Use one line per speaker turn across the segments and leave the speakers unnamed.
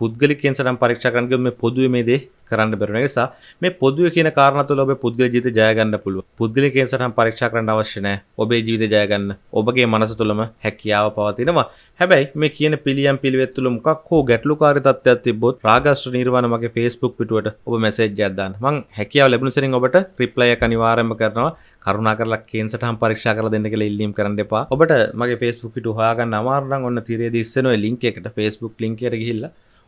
පුද්ගලි කෙන්සටම් පරීක්ෂකරන්ගේ මේ පොදුව මේ දේ කරන්න බැරන නිසා මේ පොදුව කියන කාරණතුල ඔබ පුද්ගල ජීත ජයගන්න පුළුව පුද්ගලි කෙන්සටම් පරීක්ෂා කරන්න අවශ්‍යනෑ ඔබේ ජීවිත ජයගන්න ඔබගේ මනස තුළම හැකියාව පවතිනවා හැබැයි මේ කියන පිළියම් පිළිවෙත්තුළ මොකක් හෝ ගැටලු කාරිතත්වයක් තිබොත් රාගස්ට නිර්වාණ මගේ ෆේස්බුක් පිටුවට ඔබ මැසේජ්ජයක් දාන්න මං හැකියාව ලැබුණු සරින් ඔබට රිප්ලය එක අනිවාර්යයෙන්ම කරනවා කරුණා කරලා කේන්සටම් පරීක්ෂා කරලා දෙන්න කියලා ඉල්ලීම් කරන්න එපා. ඔබට මගේ Facebook පිටු හොයාගන්න අමාරු නම් ඔන්න තිරේදී ඉස්සෙනවා link එකට Facebook link එකට ගිහිල්ලා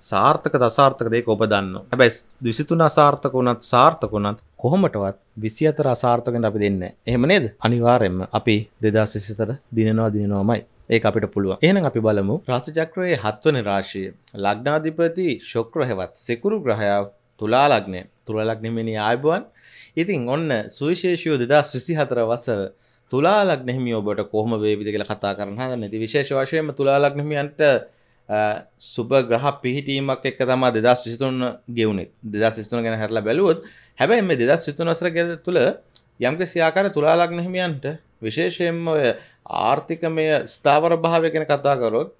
සාර්ථක දසාර්ථක දෙක ඔබ දන්න හැබැස් විසිතුන අසාර්ථක වුණත් සාර්ථක වුණත් කොහොමටවත් විසි අතර අසාර්ථකෙන් අපි දෙන්න එහෙම නේද අනිවාරෙන්ම අපි දෙදස් විසිතර දිනනවා දිනනවාමයි ඒ අපිට පුළුව එන අපි බලමු ප්‍රාසචක්‍රයේ හත්වන රාශිය ලග්නාධිපති ශොක්‍රහෙවත් සෙකුරු ග්‍රහයාව තුලාලක්නය තුළලක්නෙමනි ආයබුවන් ඉතින් ඔන්න සුවිශේෂයෝ දෙදස් විසි හතර වසර තුලාලක් නෙහිමිය ඔබට කොහම වේවිද කියලා කතා කරන්න නැති විශේෂ වශයම තුලාලක් නෙමියන්ට සුප ග්‍රහ පිහිටීමක් එක තම දෙදස් සිතුන් ගෙවුණෙක් දෙදස් සිතුන ගැන හැරලා බැලුවොත් හැබැයි මේ දෙදස් සිතුන අසර ගැද තුළ යම්ක සියාකාර තුලාලක්න හිමියන්ට විශේෂයෙන්ම ඔය ආර්ථිකමය ස්ථාවර භාවය ගැන කතා කරොත්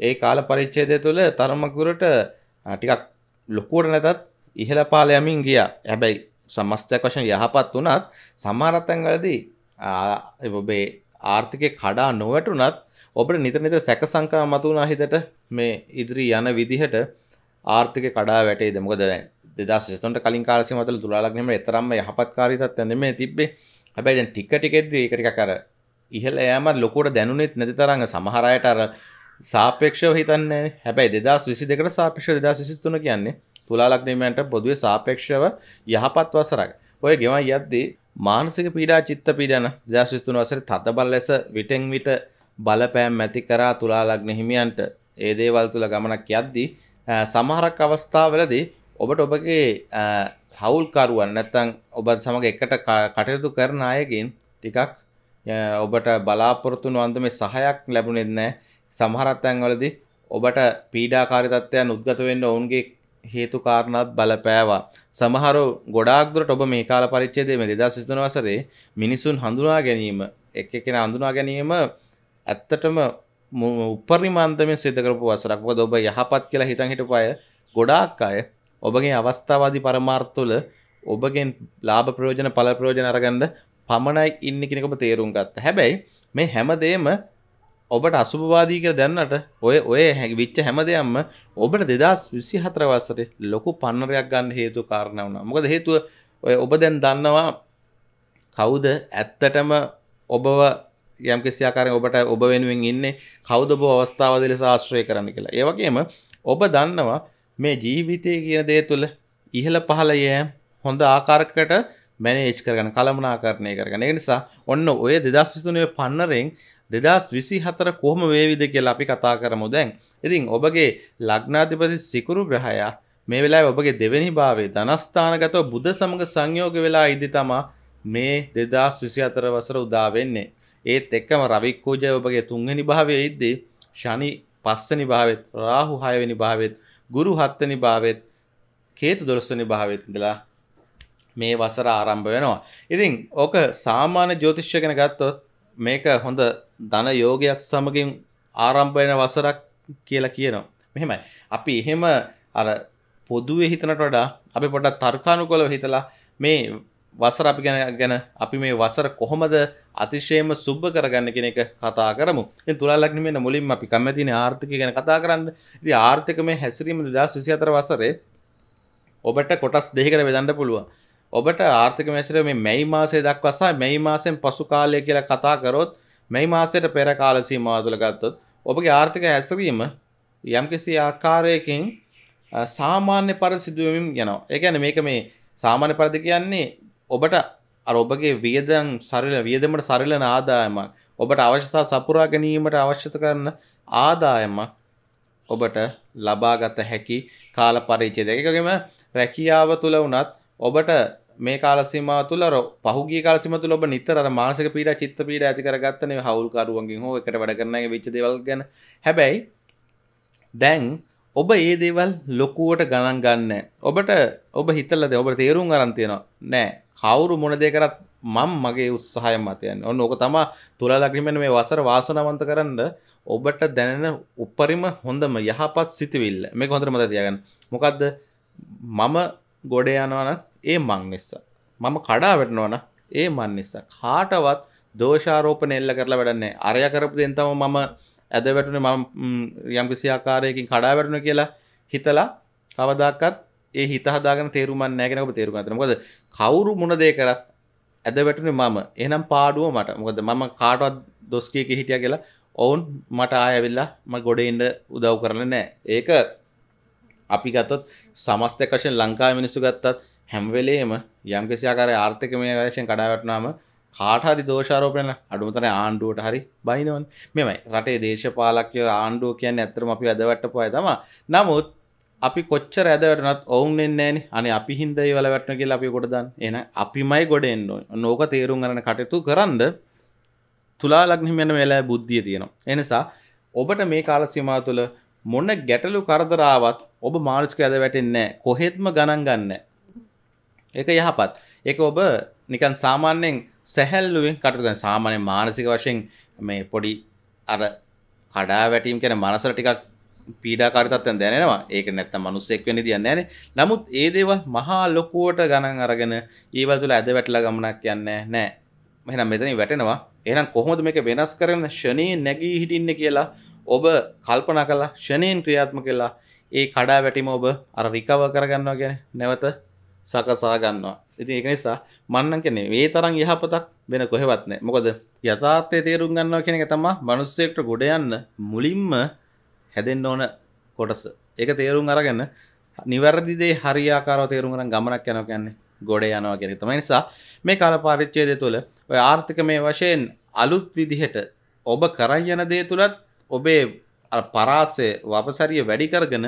ඒ කාල පරිච්ඡේදය තුළ තරමකුරට ටිකක් ලොකුවට නැතත් ඉහළ පාලයමින් ගියා හැබැයි සමස්තයක් වශයෙන් යහපත් වුණත් සමාරතැන්වලදී ඔබේ ආර්ථිකය කඩා නොවැටුනත් ඔබට නිතනිත සැක සංකා මතුුණා හිතට මේ ඉදිරි යන විදිහට ආර්ථික කඩා වැටේ දෙමකද දෙදස්තට කලින් කාරසි මතල තුලාලක්නීම එතරම්ම යහපත්කාරිතත් ඇනෙම තිබේ හැබැයි දැන් ටික්ක ටිකෙද ඒකටික කර ඉහල ෑමත් ලොකුට දැනුනෙත් නැති තරඟ සමහරයට අර සාපේක්ෂව හිතන්න හැබැයි දෙදස් විසි දෙකට සාපේක්ෂ දෙදා සිතුන කියන්නේ තුලාලක්නීමට බොදුවේ සාපේක්ෂව යහපත් වසරක් ඔය ගෙවන් යද්දී මානසික පීඩා චිත්ත පීඩන දස් විස්තුන වසර තතබල් ලෙස විටෙන් විට බලපෑම් ඇති කරා තුලා ලග්න හිමියන්ට ඒ දේවල් තුළ ගමනක් යද්දී සමහරක් අවස්ථාවලදී ඔබට ඔබගේ හවුල්කරුවන් නැත්තං ඔබත් සමඟ එකට කටයුතු කරන අයගෙන් ටිකක් ඔබට බලාපොරොත්තුන අන්ද මේ සහයක් ලැබුණෙත් නෑ සමහරත්තැන්වලදි ඔබට පීඩාකාරිතත්වයන් උද්ගතවෙන්න ඔවුන්ගේ හේතු කාරණත් බලපෑවා සමහර ගොඩාක්දුරට ඔබ මේ කාල පරිච්චේදේ මේ දෙදා සිතන වසරේ මිනිසුන් හඳුනා ගැනීම එක් එකෙන හඳුනා ගැනීම ඇත්තටම උපරිමාන්තමෙන් සිද්ධ කරපු වසරක් මොකද ඔබ යහපත් කියලා හිතන් හිටපු අය ගොඩාක් අය ඔබගේ අවස්ථාවාදී පරමාර්ථ තුළ ඔබගෙන් ලාභ ප්‍රයෝජන ඵල ප්‍රයෝජන අරගන්න පමණයි ඉන්නේ කියන එක ඔබ තේරුම් ගත්තා. හැබැයි මේ හැමදේම ඔබට අසුභවාදී කියලා දැන්නට ඔය ඔය විච්ච හැමදේම ඔබට 2024 වසරේ ලොකු පන්නරයක් ගන්න හේතුව කාරණා වුණා. මොකද හේතුව ඔය ඔබ දැන් දන්නවා කවුද ඇත්තටම ඔබව යම් කිසියාකාරෙන් ඔබට ඔබ වෙනුවෙන් ඉන්නේ කවුද ඔබ අවස්ථාවද ලෙස ආශ්‍රය කරන්න කියලා. ඒ වගේම ඔබ දන්නවා මේ ජීවිතය කියන දේ තුළ ඉහළ පහළ යෑම හොඳ ආකාරයකට මැනේජ් කරගන්න කළමනාකරණය කරගන්න. ඒ නිසා ඔන්න ඔය 2023 පන්නරෙන් 2024 කොහොම වේවිද කියලා අපි කතා කරමු දැන්. ඉතින් ඔබගේ ලග්නාධිපති සිකුරු ග්‍රහයා මේ වෙලාවේ ඔබගේ දෙවෙනි භාවයේ ධනස්ථානගතව බුද සමග සංයෝග වෙලා ඉදි තමා මේ 2024 වසර උදා වෙන්නේ. ඒත් එක්කම රවික්කූජය ඔබගේ තුන්වැනි භාවය ඉද්දී ශනි පස්සනි භාවත් රාහු හයවැනි භාවත් ගුරු හත්තනි භාවත් කේතු දොළස්වනි භාවත් ඉඳලා මේ වසර ආරම්භ වෙනවා. ඉතින් ඕක සාමාන්‍ය ජ්‍යෝතිෂ්‍ය ගැන ගත්තොත් මේක හොඳ ධන යෝගයක් සමගින් ආරම්භ වෙන වසරක් කියලා කියනවා. මෙහෙමයි. අපි එහෙම අර පොදුවේ හිතනට වඩා අපි පොඩ්ඩක් තර්කානුකූලව හිතලා මේ වසර අපි ගැන ගැන අපි මේ වසර කොහොමද අතිශයම සුබ්බ කරගන්න කෙන එක කතා කරමු තුළලක්නමෙන මුලින් අපි කමැතින ආර්ථික ගැන කතා කරන්න ති ආර්ථික මේ හැසිරීම දස් විසිතර වසරේ ඔබට කොටස් දෙහිකට වෙදන්න පුළුව ඔබට ආර්ථික මැසිර මේ මැයි මාසේ දක්වසා මැයි මාසෙන් පසු කාලය කියලා කතා කරොත් මෙයි මාසයට පෙර කාලසී මාතුල ගත්තොත් ඔබගේ ආර්ථික හැසිරීම යම්කිසි ආකාරයකින් සාමාන්‍ය පර සිදුවමින් යනවා ඒගැන මේක මේ සාමාන්‍ය පරදි කියන්නේ ඔබට අරඔබගේ වියදන් සරල වියදමට සරලන ආදායමක් ඔබට අවශ්‍යතා සපුරා ගැනීමට අවශ්‍යත කරන ආදායමක් ඔබට ලබාගත හැකි කාල පරිචය දෙකගේම රැකියාව තුළ වනත් ඔබට මේ කාලසිම තුළර පහුගේ කාලසිම තුළ ඔබ නිතර මාසක පීඩ චිත්ත පීඩ ඇති කරගත්තන හවුල්කරුවන්ගේ හෝ එකට වැඩ කරන විච්චදවල් ගැන හැබැයි දැන් ඔබ ඒ දේවල් ලොකුවට ගණන් ගන්න ඔබට ඔබ හිතලද ඔබ තේරුම් අරන්තියෙනවා නෑ කවුරු මොන දේ කරත් මම මගේ උත්සාහය මත යන්නේ. ඔන්න ඕක තමයි තුලා ලග්නිමෙන් මේ වසර වාසනාවන්ත කරන්න ඔබට දැනෙන උපරිම හොඳම යහපත් සිතවිල්ල. මේක හොඳට මතක තියාගන්න. මොකද්ද? මම ගොඩ යනවනම් ඒ මං නිසා. මම කඩා වැටෙනවනම් ඒ මං නිසා. කාටවත් දෝෂාරෝපණ එල්ල කරලා වැඩක් නැහැ. අරයා කරපු දෙයින් තමයි මම ඇද වැටුනේ මම යම්කිසි ආකාරයකින් කඩා වැටුණා කියලා හිතලා කවදාකවත් ඒ හිතහදාගෙන තේරුමන් නෑගෙනක තේරුමත මොකද කවුරු මුණදේ කරත් ඇද වැටන මම එනම් පාඩුව මට මොකද මම කාටවත් දොස්කයක හිටිය කියලා ඔවුන් මට ආයවෙල්ලා ම ගොඩ ඉන්ඩ උදව් කරන නෑ ඒක අපි ගත්තොත් සමස්තකශයෙන් ලංකා මිනිස්සු ගත්තත් හැම්වෙලේම යම්කිසියාකාර ආර්ථකමය වශයෙන් කඩාවටනාම කාටහරි දෝෂාරෝපයන අඩුමතන ආණ්ඩුවට හරි බයිනවන් මෙමයි රටේ දේශපාලක්ය ආණ්ඩුව කියන්න ඇතරම අපි අදවට්ට පොය තම නමුත් අපි කොච්ච රැදවටනත් ඔවුන් එන්නෑන අන අපි හින්දයි වල වැටන කියල අපි ගොඩදන් එන අපිමයි ගොඩ එන්න නෝක තේරුම් ගන කටයුතු කරන්න තුලා ලක්නිමෙන වෙලා බුද්ධිය තියෙනවා එනිසා ඔබට මේ කාල සිමා තුළ මොන්න ගැටලු කරදරාවත් ඔබ මාර්ස්ක ඇද වැටෙන්නෑ කොහෙත්ම ගණන් ගන්න එක යහපත් එක ඔබ නිකන් සාමාන්‍යයෙන් සැහැල්ලුවෙන් කටුගන් සාමානය මානසික වශයෙන් මේ පොඩි අර කඩා වැටීම් කෙන මනසර ටිකක් පීඩාකාරිතත්වයන් දැනෙනවා ඒක නැත්තම් මනුස්සෙක් වෙන්න දෙයක් නැහැ නමුත් ඒ දේවල් මහා ලොකුවට ගණන් අරගෙන ඒවල් තුල ඇද වැටලා ගමනක් යන්නේ නැහැ එහෙනම් මෙතනින් වැටෙනවා එහෙනම් කොහොමද මේක වෙනස් කරගෙන ෂණේ නැගී හිටින්නේ කියලා ඔබ කල්පනා කළා ෂණේන් ක්‍රියාත්මක කළා ඒ කඩා වැටීම ඔබ අර රිකවර් කරගන්නවා කියන්නේ නැවත සකසා ගන්නවා ඉතින් ඒක නිසා මන්නම් කියන්නේ මේ තරම් යහපතක් වෙන කොහෙවත් නැහැ මොකද යථාර්ථය තේරුම් ගන්නවා කියන එක තමයි මිනිස්සෙක්ට ගොඩ යන්න මුලින්ම හැදෙන්න්න ඕන කොටස එක තේරුම් අරගන්න නිවැරදිදේ හරියාකාර තේරුම් කරන ගමනක් යන කියන්නේ ගොඩ යනවා කෙනෙ තම නිසා මේ කාල පාරිච්චේද තුළ ඔය ආර්ථික මේ වශයෙන් අලුත් විදිහට ඔබ කරයි යන දේ තුළත් ඔබේ පරාසය වපසරිය වැඩිකරගෙන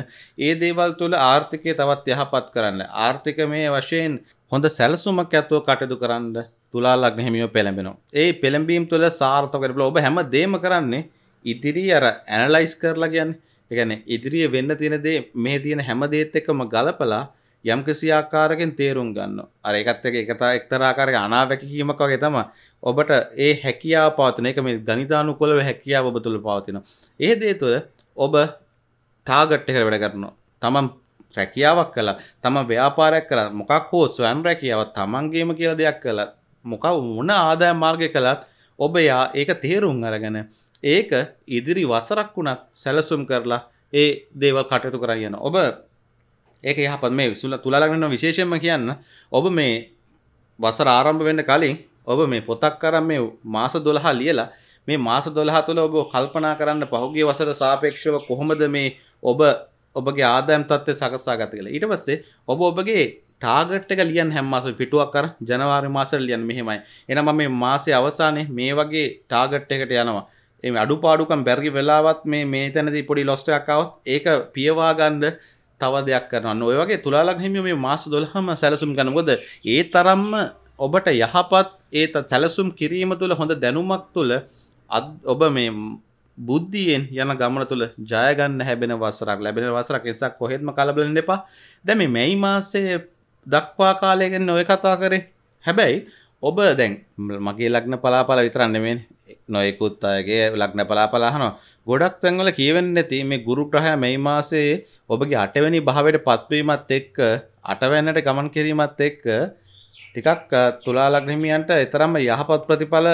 ඒ දේවල් තුළ ආර්ථිකය තවත් යහපත් කරන්න ආර්ථික මේ වශයෙන් හොඳ සැලසුමක් ඇත්තුව කටයුතු කරන්න තුළා ලක්නහිමියෝ පෙළඹෙනවා ඒ පෙළඹීම් තුළ සාර්ථකරල ඔබ හැම දේම කරන්නේ ඉදිරි අර ඇනලයිස් කරලා ගැන් එකන ඉදිරිය වෙන්න තියෙනදේ මේ තියෙන හැමදේත් එකම ගලපලා යම් කිසි ආකාරකින් තේරුම් ගන්න අර එකත් එක එකතා එක්තරාකාරක අනාවැකීමක් වගේ තම ඔබට ඒ හැකියා පාතන එක මේ ගනිතානුකොලව හැකියාව ඔබ තුළ පවතින ඒ දේ තුළ ඔබ තාගට්ට කර වැඩ කරනවා තමන් රැකියාවක් කලා තම ව්‍යාපාරයක් කළ මොකක් හෝ ස්වයම් රැකියාව තමන්ගේම කියල දෙයක් කළ මොකව වුණ ආදාය මාර්ගය කළත් ඔබ යා ඒක තේරුම් අරගෙන ඒක ඉදිරි වසරක් වුණත් සැලසුම් කරලා ඒ දේවල් කටයුතු කරන්න යන ඔබ ඒක යහපත් මේ විසුල තුලාලගන්න විශේෂයෙන්ම කියන්න ඔබ මේ වසර ආරම්භ වෙන්න කලින් ඔබ මේ පොතක් කරම් මේ මාස දොළහා ලියලා මේ මාස දොළහා තුළ ඔබ කල්පනා කරන්න පහුගිය වසර සාපේක්ෂව කොහොමද මේ ඔබ ඔබගේ ආදායම් තත්ත්වය සකසා ගත කියලා. ඊට පස්සේ ඔබ ඔබගේ ටාගට් එක ලියන්න හැම මාසෙම පිටුවක් අර ජනවාරි මාසෙට ලියන්න මෙහෙමයි. එහෙනම් මම මේ මාසේ අවසානයේ මේ වගේ ටාගට් එකට යනවා. එම අඩුපාඩුකම් බැරි වෙලාවත් මේ මේ තැනති පොඩි ලොස්ටයක්කවත් ඒක පියවාගන්ඩ තව දෙයක් කරන්න ඔය වගේ තුලාලක් හිමිය මේ මාස දොල්හම සැලසුම් ගනකොද ඒ තරම්ම ඔබට යහපත් ඒත සැලසුම් කිරීම තුළ හොඳ දැනුමක් තුළ ඔබ මේ බුද්ධියෙන් යන ගමන තුළ ජයගන්න හැබෙන වසරක් ලැබෙන වසරක් එසක් කොහෙත්ම කලබලන්න එපා දැම මෙයි මාසේ දක්වා කාලයගෙන් ඔය කතා කරේ හැබැයි ඔබ දැන් මගේ ලක්න පලාපල විතරන්න මේ නොයෙකුත් අයගේ ලක්න පලාපලාහන ගොඩක් තැන්වල කියවෙන්න ඇති මේ ගුරු ග්‍රහය මේ මාසේ ඔබගේ අටවැනි භාවයට පත්වීමත් එක්ක අටවැන්නට ගමන් කිරීමත් එක්ක ටිකක් තුලා ලග්නහිමියන්ට එතරම්ම යහපත් ප්‍රතිඵල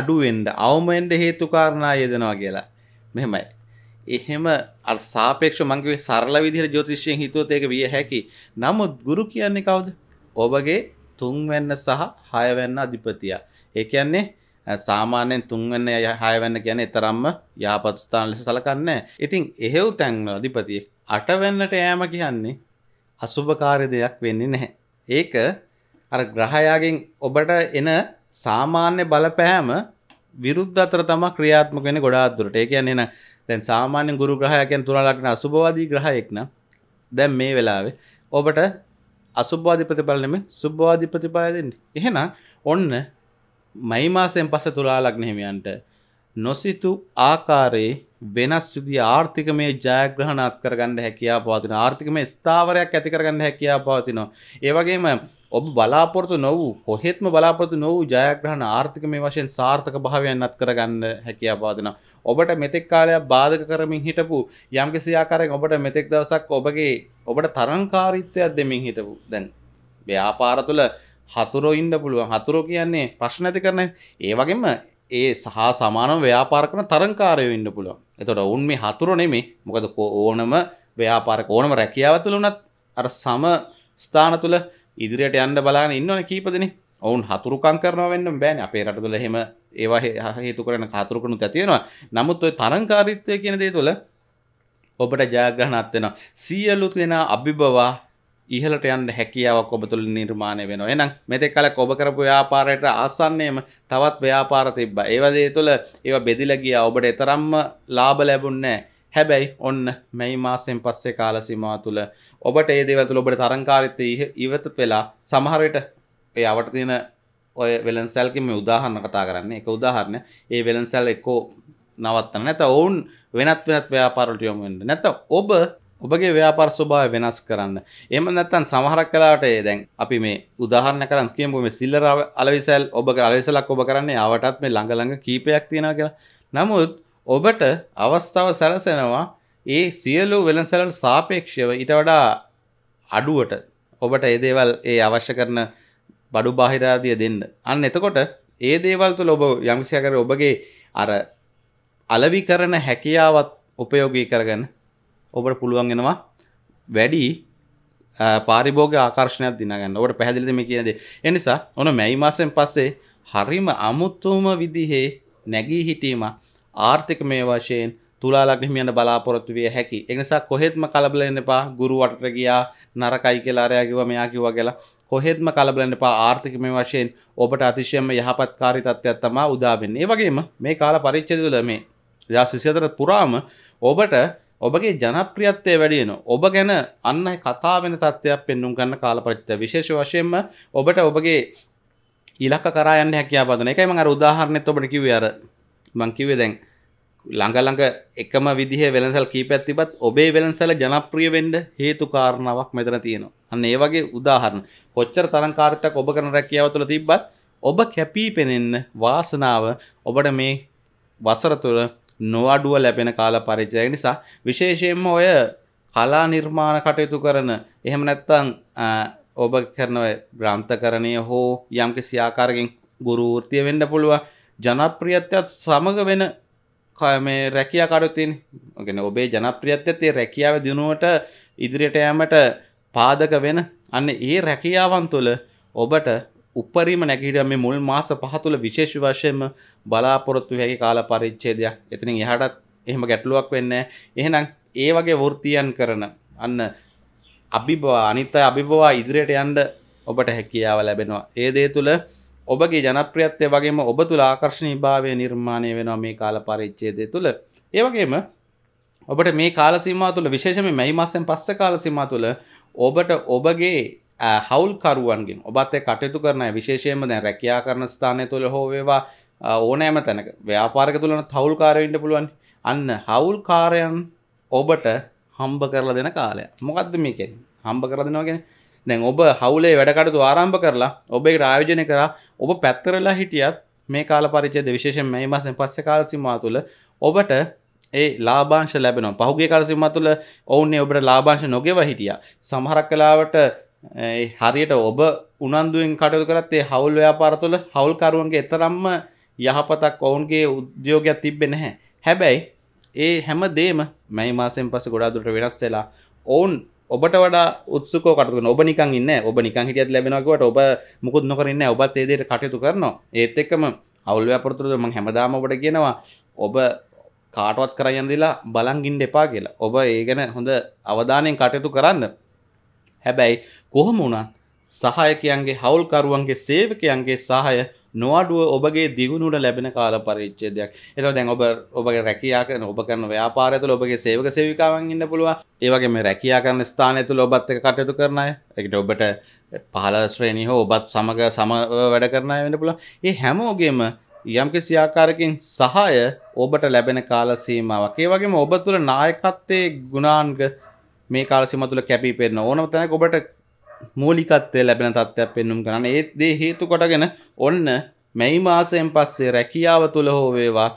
අඩුවෙන්ඩ අවමෙන්ඩ හේතුකාරණා යෙදෙනවා කියලා මෙහෙමයි. එහෙම සාපේක්ෂ මංගේ සරල විදිර ජෝතිශ්‍යයෙන් හිතුවත ඒක විය හැකි නමුත් ගුරු කියන්නේ කවුද ඔබගේ තුන්වැන්න සහ හයවැන්න අධිපතිය ඒ කියන්නේ සාමාන්‍යයෙන් තුන්වන්න හයවැන්න කියන එතරම්ම යහපත්ස්ථාන ලෙස සලකන්න ඉතින් එහෙව් තැන්ව අධිපතිය අටවැන්නට යෑම කියන්නේ අසුභකාරය දෙයක් වෙන්නේ නැහැ. ඒක අර ග්‍රහයාගෙන් ඔබට එන සාමාන්‍ය බලපෑම විරුද්ධ අතර තම ක්‍රියාත්මක වෙන ගොඩාත්දුරට ඒ කියන්නේ එන දැන් සාමාන්‍ය ගුරු ග්‍රහයකෙන් තුන ලක්න අසුභවාදී ග්‍රහයෙක් නම් දැන් මේ වෙලාවේ ඔබට අසුභවාදී ප්‍රතිඵල නෙමෙයි සුභවාදී ප්‍රතිඵල දෙන්නේ. එහෙනම් ඔන්න මයිමාසයෙන් පස තුලාලක් නහිමියන්ට නොසිතු ආකාරයේ වෙනස් සුදි ආර්ථිකමය ජයග්‍රහණ අත්කරගන්න හැකියා පවතින ආර්ථිකම ස්ථාවරයක් ඇතිකරගන්න හැකියා පවතිනවා. ඒවගේම ඔබ බලාපොරතු නොවූ කොහෙත්ම බලාපොරතු නොවූ ජයග්‍රහණ ආර්ථිකමය වශයෙන් සාර්ථක භාවයන් අත්කරගන්න හැකියා පවතිනවා. ඔබට මෙතෙක් කාලයක් බාධක කරමින් හිටපු යම්කිසි ආකාරයෙන් ඔබට මෙතෙක් දවසක් ඔබගේ ඔබට තරංකාරීත්වයක් දෙමින් හිටපු දැන් ව්‍යාපාර තුළ හතුරෝ ඉන්න පුළුවන් හතුරෝ කියන්නේ ප්‍රශ්න ඇති කරන ඒ වගේම ඒ සහ සමානම ව්‍යාපාර කරන තරංකාරයෝ ඉන්න පුළුවන්. එතකොට ඔවුන් මේ හතුරු නෙමෙයි. මොකද ඕනම ව්‍යාපාරක ඕනම රැකියාව තුළ උනත් අර සම ස්ථාන තුළ ඉදිරියට යන්න බලාගෙන ඉන්නවනේ කීප දෙනෙක්. ඔවුන් හතුරුකම් කරනවා වෙන්න බෑනේ. අපේ රටවල එහෙම ඒවා හේතු කරන හතුරුකණුත් ඇති වෙනවා. නමුත් ওই තරංකාරීත්වය කියන දේ තුළ ඔබට ජයග්‍රහණත් වෙනවා. සියලු දෙනා අභිබවා ඉහලට යන්න හැකියාවක් ඔබ තුළ නිර්මාණය වෙනවා. එහෙනම් මෙතෙක් කල ඔබ කරපු ව්‍යාපාරයට ආසන්නයේම තවත් ව්‍යාපාර තිබ්බා. ඒව දේ තුළ ඒව බෙදිලා ගියා. ඔබට තරම්ම ලාභ ලැබුණේ හැබැයි ඔන්න මේ මාසෙන් පස්සේ කාල සීමාව තුළ ඔබට ඒ දේවල් තුළ ඔබට තරංකාරීත්වය ඉවත් වෙලා සමහර විට ඒ අවට තියෙන ඔය වෙලන් සෙල් කිමේ උදාහරණ කතා කරන්නේ. ඒක උදාහරණ. ඒ වෙලන් සෙල් එක්ක නවත්තන්න. නැත්නම් ඔවුන් වෙනත් වෙනත් ව්‍යාපාර වලට යොමු වෙන්න. නැත්නම් ඔබ ඔබගේ ව්‍යාපාර ස්වභාවය වෙනස් කරන්න. එහෙම නැත්නම් සමහරක් කලාවට දැන් අපි මේ උදාහරණ කරන් කියමු මේ සිල්ලර අලවිසල් ඔබ අලවිසලක් ඔබ කරන්නේ ආවටත් මේ ළඟ ළඟ කීපයක් තියෙනවා කියලා. නමුත් ඔබට අවස්ථාව සැලසෙනවා ඒ සියලු වෙළඳසැලවලට සාපේක්ෂව ඊට වඩා අඩුවට ඔබට ඒ දේවල් ඒ අවශ්‍ය කරන බඩු බාහිර ආදිය දෙන්න. අන්න එතකොට ඒ දේවල් තුළ ඔබ යම්කිසි ආකාරයක ඔබගේ අර අලවි කරන හැකියාවත් උපයෝගී කරගෙන ඔබට පුළුවන්ගෙනවා වැඩි පාරිභෝග ආකර්ශණයක් දිනගන්න ඔට පැහදිලිම කියනද එනිසා ඕන මැයි මාසෙන් පස්සේ හරිම අමුත්තුම විදිහේ නැගී හිටීම ආර්ථික මේ වශයෙන් තුලාලක්හිමියන්න බලාපොරොත්තු විය හැකි එනිසා කොහෙත්ම කලබලන්න එපා ගුරුවටට ගියා නරකයි කියලාරයාකිව මෙයා කිව කියලා කොහෙත්ම කලබලන්න එපා ආර්ථික මේ වශයෙන් ඔබට අතිශයම යහපත්කාරි තත්ත්වයක් තමා උදාවෙන්නේ ඒ වගේම මේ කාල පරිච්චදල මේ දා සිසිතර පුරාම ඔබට ඔබගේ ජනප්‍රියත්වය වැඩියන ඔබ ගැන අන්න කතා වෙන තත්ත්වයක් පෙන්නුම් ගන්න කාලපරිචිත විශේෂ වශයෙන්ම ඔබට ඔබගේ ඉලක්ක කරයන්න හැකියා පදන එකයි මඟ උදාහරණයත් ඔබට කිව් අර මංකිවේ දැන් ළඟළඟ එකම විදිහ වෙළසල් කීපැත් තිබත් ඔබේ වෙළන්සල ජනප්‍රිය වෙන්ඩ හේතු කාරණාවක් මෙතන තියෙනවා අන්න ඒ වගේ උදාහරණ කොච්චර තරංකාරතක් ඔබ කරන රැකියාව තුළ තිබ්බත් ඔබ කැපී පෙනෙන්න වාසනාව ඔබට මේ වසර තුළ නොවඩුව ලැබෙන කාල පරිචය නිසා විශේෂයෙන්ම ඔය කලා නිර්මාණ කටයුතු කරන එහෙම නැත්තං ඔබ කරනව ග්‍රන්ථකරණය හෝ යම්කි සියාකාරගෙන් ගුරූෘතිය වෙන්න පුළුව ජනප්‍රියත්යත් සමඟ වෙන මේ රැකියා කඩුතින් ගෙන ඔබේ ජනප්‍රියත්්‍යතේ රැකියාව දිනුවට ඉදිරියට යෑමට පාදක වෙන අන්න ඒ රැකියාවන් තුළ ඔබට උපරිම නැගහිට මේ මුල් මාස පහතුළ විශේෂ වශයෙන්ම බලාපොරොත්තු හැකි කාල පරිච්චේදයක් එතනින් එහටත් එහෙම ගැටලුවක් වෙන්න එහෙනම් ඒ වගේ වෘතියන් කරන අන්න අභිබවා අනිත අභිබවා ඉදිරියට යන්ඩ ඔබට හැකියාව ලැබෙනවා ඒ දේ තුළ ඔබගේ ජනප්‍රියත්වය වගේම ඔබ තුළ ආකර්ශණී භාවය නිර්මාණය වෙනවා මේ කාල පරිච්චේදය තුළ ඒවගේම ඔබට මේ කාලසිමා තුළ විශේෂම මැයි මස්සෙන් පස්ස කාලසිමා තුළ ඔබට ඔබගේ හවල්කරුවන්ගෙන් ඔබත් කටයුතු කරන විශේෂයෙන්ම දැන් රැකයා කරන ස්ථානය තුළ හෝවේවා ඕනෑම තැනක ව්‍යාපාරක තුළන තවල්කාරවෙන්ට පුළුවන් අන්න හවුල්කාරයන් ඔබට හම්බ කරලා දෙන කාලය මොකක්ද මේකෙන් හම්බ කර දෙනවාගෙන දැන් ඔබ හවුලේ වැඩකටතු ආරම්භ කරලා ඔබේ රායෝජනය කරා ඔබ පැත්තරලා හිටියත් මේ කාල පරිචයද විශේෂෙන් මේ මසෙන් පස්ස කාලසිමා තුළ ඔබට ඒ ලාබාංශ ලැබෙන පහුගේ කාලසිමා තුළ ඔවුන්නේ ඔබට ලාබාංශ නොගෙව හිටිය සමහරක් කලාවට හරියට ඔබ උනන්දුවෙන් කටයුතු කරත් ඒ හවුල් ව්‍යාපාර තුළ හවුල්කරුවන්ගේ එතරම්ම යහපතක් ඔවුන්ගේ උද්‍යෝගයක් තිබ්බෙ නැහැ. හැබැයි ඒ හැම දේම මැයි මාසෙන් පස්සේ ගොඩාදුරට වෙනස් වෙලා ඔවුන් ඔබට වඩා උත්සුකව කටයුතු කරන ඔබ නිකන් ඉන්නේ ඔබ නිකන් හිටියත් ලැබෙනවා කිව්වට ඔබ මුකුත් නොකර ඉන්නේ ඔබත් ඒ දෙයට කටයුතු කරනවා. ඒත් එක්කම අවුල් ව්‍යාපාර තුළ මම හැමදාම ඔබට කියනවා ඔබ කාටවත් කරයන් දෙලා බලන් ඉන්න එපා කියලා. ඔබ ඒ ගැන හොඳ අවධානයෙන් කටයුතු කරන්න. හැබැයි කොහොම වුණත් සහයකයන්ගේ හවුල්කරුවන්ගේ සේවකයන්ගේ සහය නොවඩුව ඔබගේ දිගුණුට ලැබෙන කාල පරිච්චේදයක් එත දැන් ඔබ ඔබගේ රැකයා කරන ඔබ කරන ව්‍යාපාරඇතුල ඔබගේ සේවක සේවිකාවන් ඉන්න පුළුව ඒවගේ මේ රැකයා කරන ස්ථානයතුළ ඔබත් එක කටයුතු කරනය එකට ඔබට පහල ශ්‍රේණී හෝ ඔබත් සමඟ සම වැඩ කරනය වෙන පුළ ඒ හැමෝගේම යම්කි සියාකාරකින් සහය ඔබට ලැබෙන කාල සීමාවක් ඒ වගේම ඔබ තුළ නායකත්තේ ගුණාන්ග මේ කාලසිම තුළ කැපී පෙරෙන ඕනම තැනක ඔබට මූලිකත්වය ලැබෙන තත්ත්වයක් පෙන්නුම් කරන්න ඒ දේ හේතු කොටගෙන ඔන්න මැයි මාසයෙන් පස්සේ රැකියාව තුළ හෝ වේවා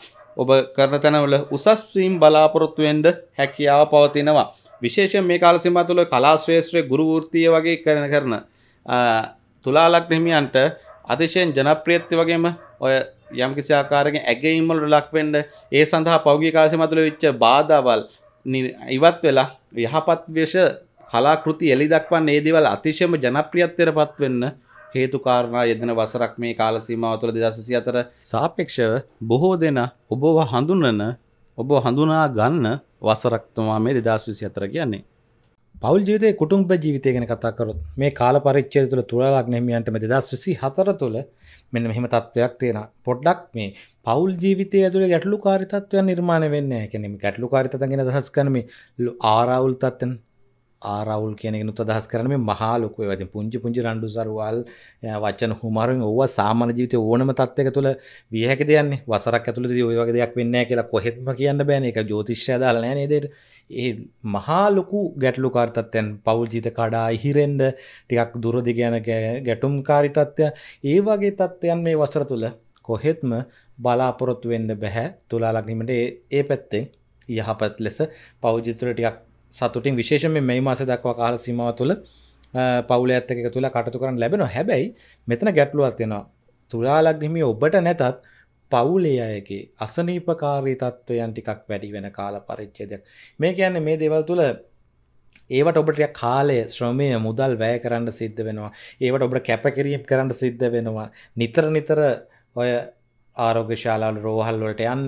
ඔබ කරන තැනවල උසස්වීම් බලාපොරොත්තුවෙන්ද හැකියාව පවතිනවා. විශේෂයෙන් මේ කාලසිම තුළ කලාශ්‍රේෂත්‍රය ගුරුවෘත්තිය වගේ කරන කරන තුලාලක් හිමියන්ට අතිශයෙන් ජනප්‍රියත්ති වගේම ඔය යම් කිසි ආකාරකින් ඇගීම්වල ලක් වෙන්න ඒ සඳහා පෞද්ගලික කාලසිම තුළ වෙච්ච බාධාවල් ඉවත් වෙලා යහපත් වේශ කලාකෘති එළි දක්වන්න ඒ දේවල් අතිශයම ජනප්‍රියත්වයට පත්වෙන්න හේතු කාරණා යෙදෙන වසරක් මේ කාල සීමාව තුළ 2024 සාපේක්ෂව බොහෝ දෙනා ඔබව හඳුනන ඔබ හඳුනා ගන්න වසරක් තමයි මේ 2024 කියන්නේ. පෞල් ජීවිතයේ කුටුම්බ ජීවිතය ගැන කතා කරොත් මේ කාල පරිච්ඡේදය තුළ තුලා ලග්න හිමියන්ට මේ 2024 තුළ මෙන්න මෙහෙම තත්වයක් තියෙනවා. පොඩ්ඩක් මේ පවුල් ජීවිතය ඇතුළ ගැටලු කාරිතත්වය නිර්මාණ වෙන්න කැනෙම ගැටලු කාරිතගෙන දහස් කරනම ආරවුල් තත්තන් ආරවුල් කෙනෙනු අදහස් කරන මහාලොකුව වද පුංචි පුංචි රන්ඩු සරවාල් වචන හුමරුන් ඔව සාමාන ජීවිත ඕනම තත්වක තුළ වියහැක දයන්නේ වසරක් ඇතුළ දී ඔයවගේ දෙයක් වෙන්න කියලා කොහෙත්ම කියන්න බෑන එක ජෝතිශ්‍ය දාලනෑ නේදට ඒ මහාලොකු ගැටලු කාර්තත්වයන් පෞද්ජීත කඩා ඉහිරෙන්ඩ ටිකක් දුරදි ගැන ගැටුම් කාරිතත්වය ඒ වගේ තත්ත්වයන් මේ වසර තුළ කොහෙත්ම බලාපොරොත්තු වෙන්න බැහැ තුලාලක්නීමට ඒ පැත්තෙන් යහපත් ලෙස පෞජිතුර ටිකක් සතුටින් විශේෂම මේ මාස දක්වා කාල සීමාව තුළ පවුල ඇත්තක තුළ කටතු කරන්න ලැබෙන හැබැයි මෙතන ගැටලුවත් වෙනවා තුලාලක්නිමි ඔබට නැතත් පවුලේ අයගේ අසනීපකාරී තත්ත්වයන් ටිකක් වැඩි වෙන කාල පරිච්චේදයක් මේ කියන්නේ මේ දේවල් තුළ ඒවට ඔබට කාලය ශ්‍රමය මුදල් වැය කරන්න සිද්ධ වෙනවා ඒවට ඔබට කැපකිරීම් කරන්න සිද්ධ වෙනවා නිතර නිතර ඔය ආරෝග්‍ය ශාලාවල රෝහල් වලට යන්න,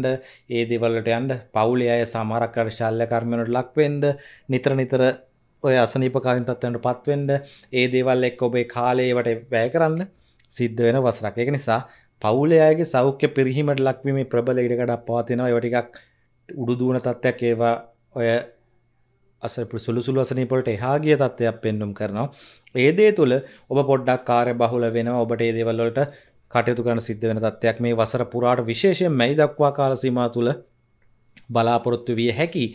ඒ දේවල් වලට යන්න, පවුලේ අය සමහරක් ශල්‍ය කර්මවලට ලක් වෙන්න, නිතර නිතර ඔය අසනීපකාරීන තත්ත්වයන්ටපත් වෙන්න, ඒ දේවල් එක්ක ඔබේ කාලය ඒවට වැය කරන්න සිද්ධ වෙන වසරක්. ඒක නිසා පවුලේ අයගේ සෞඛ්‍ය පිරිහීමට ලක්වීමේ ප්‍රබල ඉඩකඩක් පවතිනවා. ඒවා ටිකක් උඩු දුවන තත්ත්වයක් ඒවා ඔය අස සුළුසුළු අසනීපොලට එහාගිය තත්ත්වයක් පෙන්නුම් කරනවා. ඒදේ තුළ ඔබ පොඩ්ඩක් කාරය බහුල වෙනවා ඔබට ඒදේවල්ලට කටයුතු කරන සිද්ධ වෙන තත්ත්වයක් මේ වසර පුරාට විශේෂයෙන් මැයි දක්වා කාලසීමා තුළ බලාපොරොත්තු විය හැකි.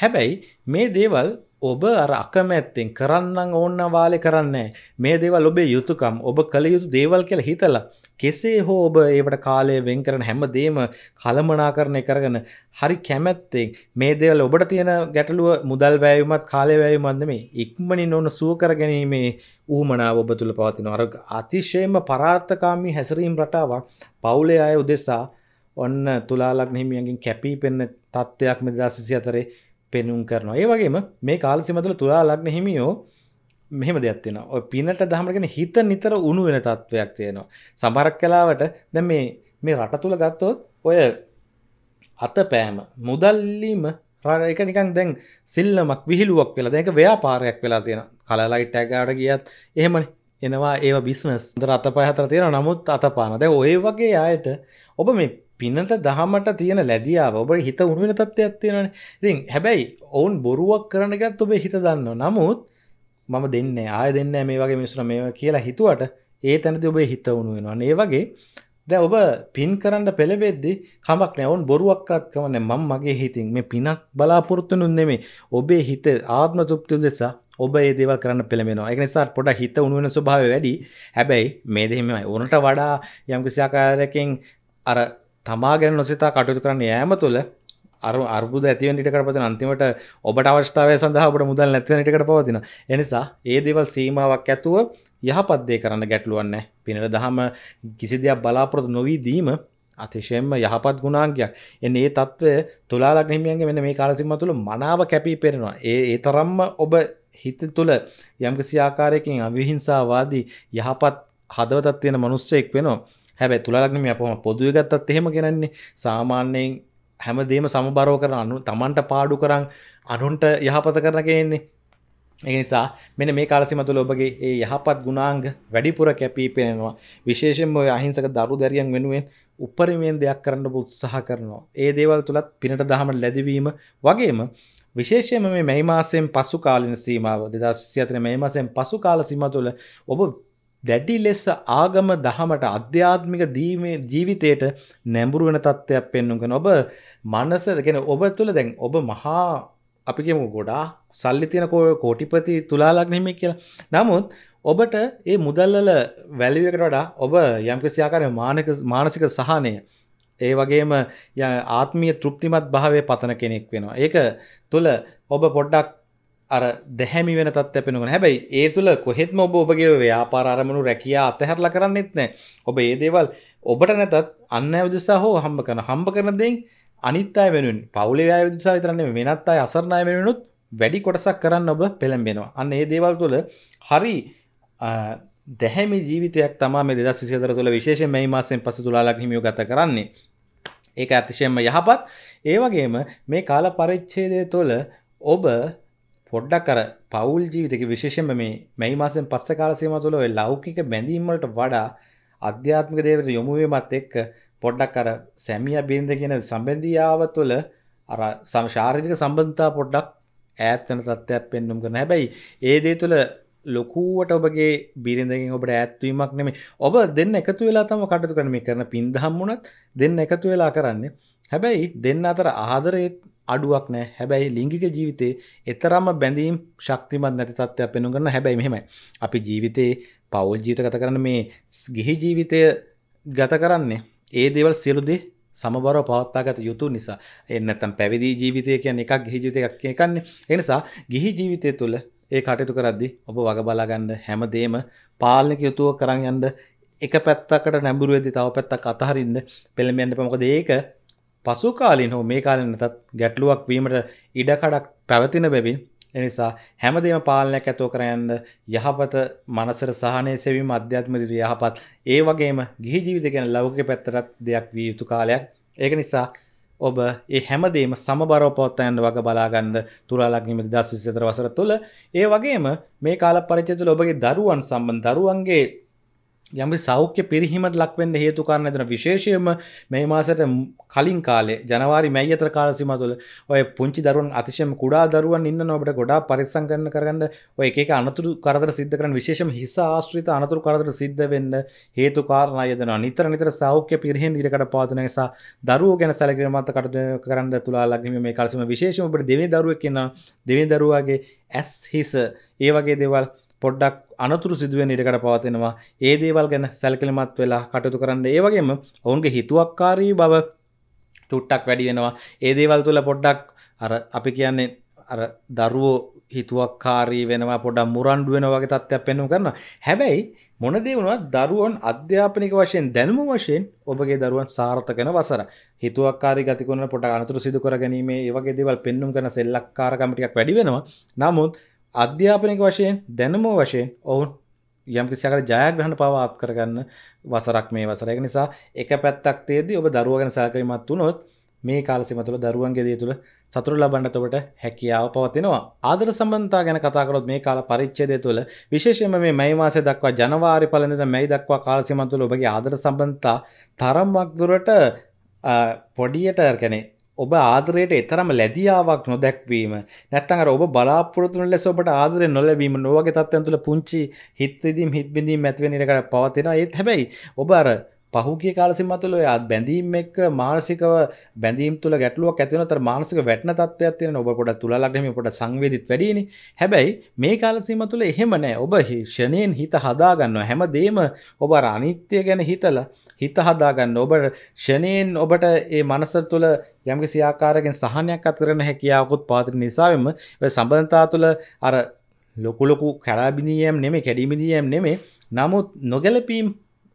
හැබැයි මේ දේවල් ඔබ අර අකමැත්තෙන් කරන්න ඕන්න වාලෙ කරන්නේ මේ දේවල් ඔබේ යුතුකම් ඔබ කළ යුතු දේවල් කියලා හිතලා කෙසේ හෝ ඔබ ඒවට කාලය වෙන් කරන හැමදේම කළමනා කරණය කරගෙන හරි කැමැත්තෙන් මේ දේවල් ඔබට තියෙන ගැටලුව මුදල් වැෑයුමත් කාලය වැෑයුමන්ද මේ ඉක්මනින් ඕන සුවකර ගැනීමේ ඌමනාව ඔබ තුළ පවතින අරග අතිශයම පරාර්ථකාමී හැසරීම් රටාවක් පවුලේ අය උදෙසා ඔන්න තුලාලක් හිමියන්ගින් කැපී පෙන්න තත්ත්වයක් මෙදා සිසි අතරේ පෙනුම් කරනවා ඒ වගේම මේ කාලසිමතුළ තුලා ලක්න හිමියෝ මෙහම දෙයක්ත්තින ඔය පිනට දහමටගෙන හිත නිතර උණු වෙන තත්ත්වයක් තියෙනවා සමරක් කලාවට දැ මේ මේ රට තුළ ගත්තොත් ඔය අත පෑම මුදල්ලීම එක නිකන් දැන් සිල්ලමක් විහිලුවක් වෙලා දැක ව්‍යාපාරයක් වෙලා තියෙන කලලයිට ඇගාට ගියත් එහෙමනි එනවා ඒ බිස්නස් ද අත පහතර තියෙන නමුත් අතපාන දැ ඔය වගේ අයට ඔබ මේ පිනට දහමට තියෙන ලැදියාව ඔබ හිත උුවෙන තත්ත්වයක් තියෙනන ඉතින් හැබැයි ඔවුන් බොරුවක් කරනගත් ඔබේ හිත දන්න නමුත් මම දෙන්න ආය දෙන්න මේ වගේ මිස්ර මේ කියලා හිතුවට ඒ තැනති ඔබේ හිත වුණු වෙනවා ඒ වගේ දැ ඔබ පින් කරන්න පෙළබෙද්දි කමක් නැවුන් බොරුවක්කත් කවන මං මගේ හිතින් මේ පිනක් බලාපොරත්තුනුන් නෙමේ ඔබේ හිත ආත්ම තුප්තිල් දෙෙසා ඔබ ඒ දේව කරන්න පෙළෙනවා එකනිසා පොට හිත උුවෙන ස්භාව වැඩි හැබැයි මේ දෙහෙමයි ඕනට වඩා යම්කිසියාකාරකින් අර තමා ගැන නොසිතා කටයුතු කරන්න යෑම තුළ අර අර්බුද ඇතිවනිට කරපතින අන්තිමට ඔබට අවස්ථාවය සඳහාට මුදල් නැතිවනිටකට පවතින එනිසා ඒ දෙවල් සීමාවක් ඇතුව යහපත්දේ කරන්න ගැටලුවන්න පිනට දහම කිසි දෙයක් බලාපොරොත් නොවී දීම අතිශයෙන්ම යහපත් ගුණාන්ගයක් එන්න ඒ තත්ත්වය තුලාලක් හිමියන්ගේ මෙන මේ කාලසිම්ම තුළ මනාව කැපී පෙරෙනවා ඒ ඒ තරම්ම ඔබ හිත තුළ යම්කිසි ආකාරයකින් අවිහිංසාවාදී යහපත් හදවතත් තියෙන මනුස්සයෙක් වෙනවා හැබැ තුළලක්නම අපහම පොදුව ගත්තත් එහෙම ගෙනන්නේ සාමාන්‍යයෙන් හැමදේම සමබරෝ කරන අනු තමන්ට පාඩු කරන්න අනුන්ට යහපත කරන කියන්නේ එනිසා මෙන මේ කාලසිම තුළ ඔබගේ ඒ යහපත් ගුණාංග වැඩිපුර කැපී පෙනෙනවා විශේෂෙන් ඔය අහිංසක දරු දැරියන් වෙනුවෙන් උපරිමයෙන් දෙයක් කරන්න උත්සාහ කරනවා ඒ දේවල් තුළත් පිනට දහමට ලැබවීම වගේම විශේෂයම මේ මැයි මාසයෙන් පසු කාලින සීමාව දෙදස් සියතන මේ මාසයෙන් පසු කාල සිම තුළ ඔබ දැඩි ලෙස ආගම දහමට අධ්‍යාත්මික දීමේ ජීවිතයට නැඹුරු වෙන තත්ත්වයක් පෙන්නුගෙන ඔබ මනස ගැන ඔබ තුළ දැන් ඔබ මහා අපිගේම ගොඩා සල්ලි තියෙන කෝටිපති තුලාලක් නෙමෙයි කියලා නමුත් ඔබට ඒ මුදල්වල වැලිය එකට වඩා ඔබ යම්කිසි ආකාරයේ මානක මානසික සහනය ඒ වගේම ආත්මීය තෘප්තිමත් භාවය පතන කෙනෙක් වෙනවා ඒක තුළ ඔබ පොඩ්ඩක් අර දැහැමි වෙන තත් පැනක හැබයි ඒ තුළ කොහෙත්ම ඔබ ඔබගේ ව්‍යාපාර අරමුණු රැකයා අතහැරල කරන්නෙත් නෑ ඔබ ඒ දේවල් ඔබට නැතත් අන්න විදසා හෝ හම්බ කන හම්බ කරනදෙන් අනිත්තය වෙනුන් පවුලේ විදසා විතරන්නේ වෙනත් අයි අසරණය වෙනුත් වැඩි කොටසක් කරන්න ඔබ පෙළඹෙනවා අන්න ඒ දේවල් තුළ හරි දැහැමි ජීවිතයක් තම දෙද සිතර තුළ විශේෂ මේ මාසෙන් පස තුලාලක් හිමිය ගත කරන්නේ ඒක අතිශයෙන්ම යහපත් ඒවගේම මේ කාල පරිච්චේදය තුළ ඔබ පොඩ්ඩක් අර පවුල් ජීවිතක විශේෂයෙන්ම මේ මැයි මාසෙන් පස්සේ කාල සීමාව තුළ ඔය ලෞකික බැඳීම් වලට වඩා අධ්‍යාත්මික දේවල් යොමු වීමත් එක්ක පොඩ්ඩක් අර සැමියා බිරිඳ කියන සම්බන්ධියාව තුළ අර ශාරීරික සම්බන්ධතා පොඩ්ඩක් ඈත් වෙන තත්ත්වයක් පෙන්වුම් කරන හැබැයි ඒ දේ තුළ ලොකුවට ඔබගේ බිරිඳකින් ඔබට ඈත්වීමක් නෙමේ ඔබ දෙන්න එකතු වෙලා තම කටයුතු කරන මේ කරන පින්දහම් වුණත් දෙන්න එකතු වෙලා කරන්නේ හැබැයි දෙන්න අතර ආදරේ අඩුවක් නෑ හැබැයි ලිංගික ජීවිතේ එතරම්ම බැඳීම් ශක්තිමත් නැති තත්ත්වයක් පෙනු කරන හැබැයි මෙහෙමයි අපි ජීවිතේ පවුල් ජීවිත ගත කරන මේ ගිහි ජීවිතය ගත කරන්නේ ඒ දේවල් සියලුදේ සමබරව පවත්තාගත යුතු නිසා එන්නත්තම් පැවිදි ජීවිතය කියන එකක් ගිහි ජීවිතයක් එකන්නේ එනිසා ගිහි ජීවිතය තුළ ඒ කටයුතු කරද්දි ඔබ වග බලාගන්න හැමදේම පාලනක යුතුව කරන්න යන්න එක පැත්තකට නැඹුරුවේදී තව පැත්තක් අතහරින්න පෙළඹෙන්න මොකද ඒක පසු කාලින් හෝ මේ කාලෙන් නැතත් ගැටලුවක් වීමට ඉඩකඩක් පැවතින බැවින් එනිසා හැමදේම පාලනයක් ඇතෝ කරයන්න යහපත මනසර සහනය සෙවීම අධ්‍යාත්මදිර යහපත් ඒ වගේම ගිහි ජීවිත ගැන ලෞකික පැත්තරත් දෙයක් විය යුතු කාලයක් ඒක නිසා ඔබ ඒ හැමදේම සමබරව පොත්තයන්න වග බලාගන්න තුරාලක්නීම දස් විසිතර වසර තුළ ඒ වගේම මේ කාල පරිචතුල ඔබගේ දරුවන් සම්බන් දරුවන්ගේ යම සෞඛ්‍ය පිරිහිමට ලක්වෙන්න හේතුකාරන්න දෙන විශේෂයම මේ මාසට කලින් කාලේ ජනවාරි මැයි අතර කාලසිම තුළ ඔය පුංචි දරුවන් අතිශයම කුඩා දරුවන් ඉන්න ඔබට ගොඩා පරිස්සම් කරන්න කරන්න ඔය එක අනතුරු කරදර සිද්ධ කරන විශේෂම හිස ආශ්‍රිත අනතුරු කරදර සිද්ධ වෙන්න හේතුකාරණය යදනවා නිතර නිතර සෞඛ්‍ය පිරිහෙන් ඉරකට පාතුන නිසා දරුවෝ ගැන සැලකිරීම මත කටයුතු කරන්න තුලා ලග්නමය මේ කාලසම විශේෂම ඔබට දෙවෙනි දරුවෙක් ඉන්නවා දෙවෙනි දරුවාගේ ඇස් හිස ඒ වගේ දේවල් පොඩ්ඩක් අනතුරු සිදුවෙන් ඉඩකට පවතිනවා ඒ දේවල් ගැන සැල්කලිමත් වෙලා කටයුතු කරන්න ඒවගේම ඔවුන්ගේ හිතුවක්කාරී බව තුට්ටක් වැඩියෙනවා ඒ දේවල් තුළ පොඩ්ඩක් අර අපි කියන්නේ අර දරුවෝ හිතුවක්කාරී වෙනවා පොඩක් මුරන්ඩු වෙන වගේ තත්ත්වයක් පෙන්වු කරන හැබැයි මොනදේ වුණත් දරුවන් අධ්‍යාපනික වශයෙන් දැනුම වශයෙන් ඔබගේ දරුවන් සාර්ථකන වසර හිතුවක්කාරි ගතිකුණ පොට අනතුර සිදුකර ගැනීමේ ඒවගේ දේවල් පෙන්නුම් කරන සෙල්ලක්කාර කමිටික් වැඩි වෙනවා නමුත් අධ්‍යාපනික වශයෙන් දැනුම වශයෙන් ඔවුන් යම්කි සකර ජයග්‍රහණ පවාත් කරගන්න වසරක් මේ වසරයක නිසා එක පැත්තක් තේදී ඔබ දරුවගෙන සහකරීමත් වුණොත් මේ කාලසිම තුළ දරුවන්ගේ දේ තුළ සතුර ලබන්නට ඔබට හැකියාව පවතිනවා ආදර සම්බන්ධතා ගැන කතාකරොත් මේ කාල පරිච්ඡේදය තුළ විශේෂයෙන්ම මේ මැයි මාසය දක්වා ජනවාරි පලඳ මැයි දක්වා කාලසිම තුළ ඔබගේ ආදර සම්බන්ධතා තරම්මක් දුරට පොඩියට කැනේ ඔබ ආදරයට එතරම් ලැදියාවක් නොදැක්වීම නැත්තන් අර ඔබ බලාපොරොත්තුන ලෙස ඔබට ආදරය නොලැබීම නොවගේ තත්ත්වයන් තුළ පුංචි හිත්විදීම් හිත්බිඳීම් ඇතිවෙන ඉඩකට පවතිනවා ඒත් හැබැයි ඔබ අර පහුගිය කාලසිම තුළ යාත් බැඳීම් එක්ක මානසිකව බැඳීම් තුළ ගැටලුවක් ඇතිවෙන තර මානසික වැටන තත්ත්වයක් තියෙන ඔබ පොඩ තුලලගම පොඩ සංවේදිත් වැඩිනි හැබැයි මේ කාලසීම තුළ එහෙම නෑ ඔබ ක්ෂණයෙන් හිත හදාගන්නවා හැම දේම ඔබ අනිත්‍ය ගැන හිතලා හිත හදාගන්න ඔබ ෂණයෙන් ඔබට ඒ මනස තුළ යම්කි සියාකාරගෙන් සහනයක් අතරන හැකියාවකුත් පාතිර නිසාවෙම සබඳතා තුළ අර ලොකුලොකු කැරාබිනියම් නෙමේ කැඩිමිනියම් නෙමේ නමුත් නොගැලපීම්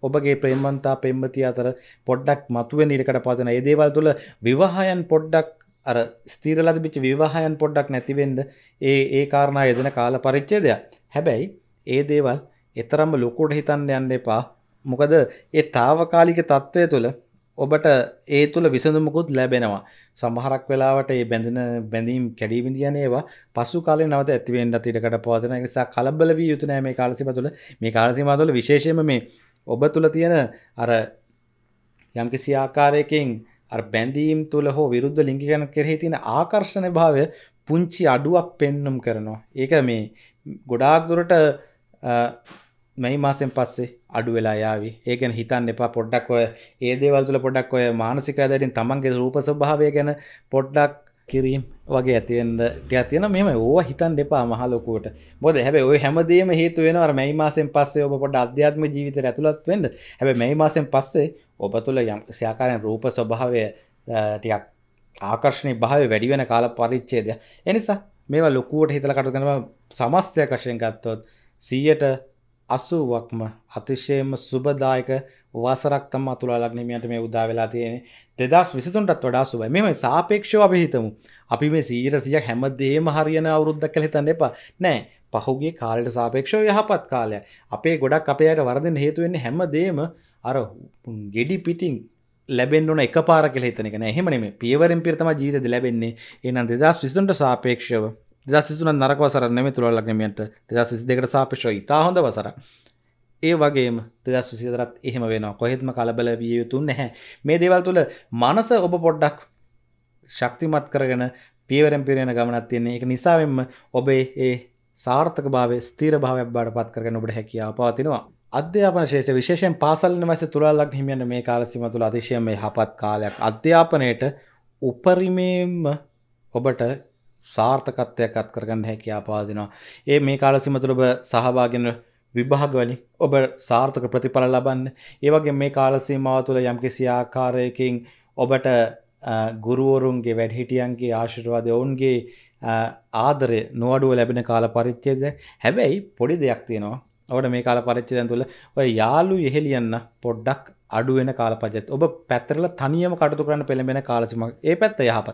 ඔබගේ ප්‍රේමන්තා පෙම්මති අතර පොඩ්ඩක් මතුවෙන් ඉඩකට පාතන ඒ දේවල් තුළ විවාහයන් පොඩ්ඩක් අර ස්තීරලද බිච් විවාහයන් පොඩ්ඩක් නැතිවෙන්ද ඒ ඒ කාරණා යදන කාල පරිච්චේදයක් හැබැයි ඒ දේවල් එතරම්ම ලොකුට හිතන්න යන්න එපා මොකද ඒ තාවකාලික තත්ත්වය තුළ ඔබට ඒ තුළ විසඳමකුත් ලැබෙනවා සමහරක් වෙලාවට ඒ බැඳෙන බැඳීම් කැඩීවිදිියන ඒවා පසු කාල නවත ඇතිවෙන්ට තිටකට පවතන නිසා කලබල වී යුතුනෑ මේ කාලසිම තුළ මේ කාලසිම තුළ විශේෂම මේ ඔබ තුළ තියෙන අර යම්කිසි ආකාරයකින් බැඳීම් තුළ හෝ විරුද්ධ ලිංගිකන කෙරෙහි තින ආකර්ශණ භාවය පුංචි අඩුවක් පෙන්නුම් කරනවා. ඒක මේ ගොඩාක්දුරට මේ මාසෙන් පස්සේ අඩු වෙලා යාවි. ඒ ගැන හිතන්න එපා පොඩ්ඩක් ඔය ඒ දේවල් තුල පොඩ්ඩක් ඔය මානසික ඇදහින් තමන්ගේ රූප ස්වභාවය ගැන පොඩ්ඩක් කිරීම වගේ ඇති වෙන්න ටිකක් තියෙනවා. මෙහෙම ඕවා හිතන්න එපා මහ ලොකුවට. මොකද හැබැයි ওই හැමදේම හේතු වෙනවා අර මේ මාසෙන් පස්සේ ඔබ පොඩ්ඩ අධ්‍යාත්මික ජීවිතයට ඇතුළත් වෙන්න. හැබැයි මේ මාසෙන් පස්සේ ඔබ තුල යම් සයාකාරයෙන් රූප ස්වභාවය ටිකක් ආකර්ශණය භාව වැඩි වෙන කාල පරිච්ඡේදය. එනිසා මේවා ලොකුවට හිතලා කටයුතු කරනවා සමස්තයක් වශයෙන් ගත්තොත් 100ට අසුවක්ම අතිශයම සුබදායක වසරක් තම තුළලක් නිමියට මේ උදා වෙලා තියෙන දෙදස් විසිතුන්ටත් වඩා සුබයි මෙම සාපේක්ෂව අපි හිතමු අපි මේ සීරසිය හැමදේම හරියන අවුරුද්දක් කළ හිතන්න එපා නෑ පහුගේ කාලට සාපේක්ෂව යහපත් කාලය අපේ ගොඩක් අපේ අයට වරදෙන් හේතුවෙන්නේ හැමදේම අර ගෙඩි පිටිං ලැබෙන්න්නන එක පාර කෙ හිතනෙක එහෙමනේ පියවරෙන් පිරිතම ජීවිත ලැබෙන්නේ එනන් දෙදස් විසුන්ට සාපේක්ෂව දෙදසිතුන නරක වසර නෙමෙයි තුලා ලග්නමියන්ට දෙදස් විසි දෙකට සාපේක්ෂව ඉතා හොඳ වසරක් ඒ වගේම දෙදස් විසිතරත් එහෙම වෙනවා කොහෙත්ම කලබල විය යුතු නැහැ මේ දේවල් තුළ මනස ඔබ පොඩ්ඩක් ශක්තිමත් කරගෙන පියවරෙන් පිරෙන ගමනක් තියන්නේ එක නිසාවෙන්ම ඔබේ ඒ සාර්ථක භාව ස්තීර භාවයක් බාට පත් කරගෙන ඔබට හැකියාව පවතිනවා අධ්‍යාපන ශේෂ විශේෂෙන් පාසල් වස තුළල්ලක් හිමියන්න මේ කාලසිම තුළ අතිශයම හපත් කාලයක් අධ්‍යාපනයට උපරිමේම ඔබට සාර්ථකත්වයක් අත්කරගන්න හැකි ආපාදිනවා. ඒ මේ කාලසිම තුළ ඔබ සහභාගින විභාගවලින් ඔබ සාර්ථක ප්‍රතිඵල ලබන්න. ඒ වගේ මේ කාලසීමාව තුළ යම්කිසි ආකාරයකින් ඔබට ගුරුවරුන්ගේ වැඩහිටියන්ගේ ආශිර්වාද ඔවුන්ගේ ආදරය නොවඩුව ලැබෙන කාල පරිච්චේද හැබැයි පොඩි දෙයක් තියෙනවා ඔවට මේ කාල පරිච්චදන් තුළ ඔය යාලු ඉහෙලියන්න පොඩ්ඩක් අඩුවෙන කාලපජත් ඔබ පැතරල තනියම කටතු කරන්න පෙළඹෙන කාලසිම ඒ පැත්ත යහප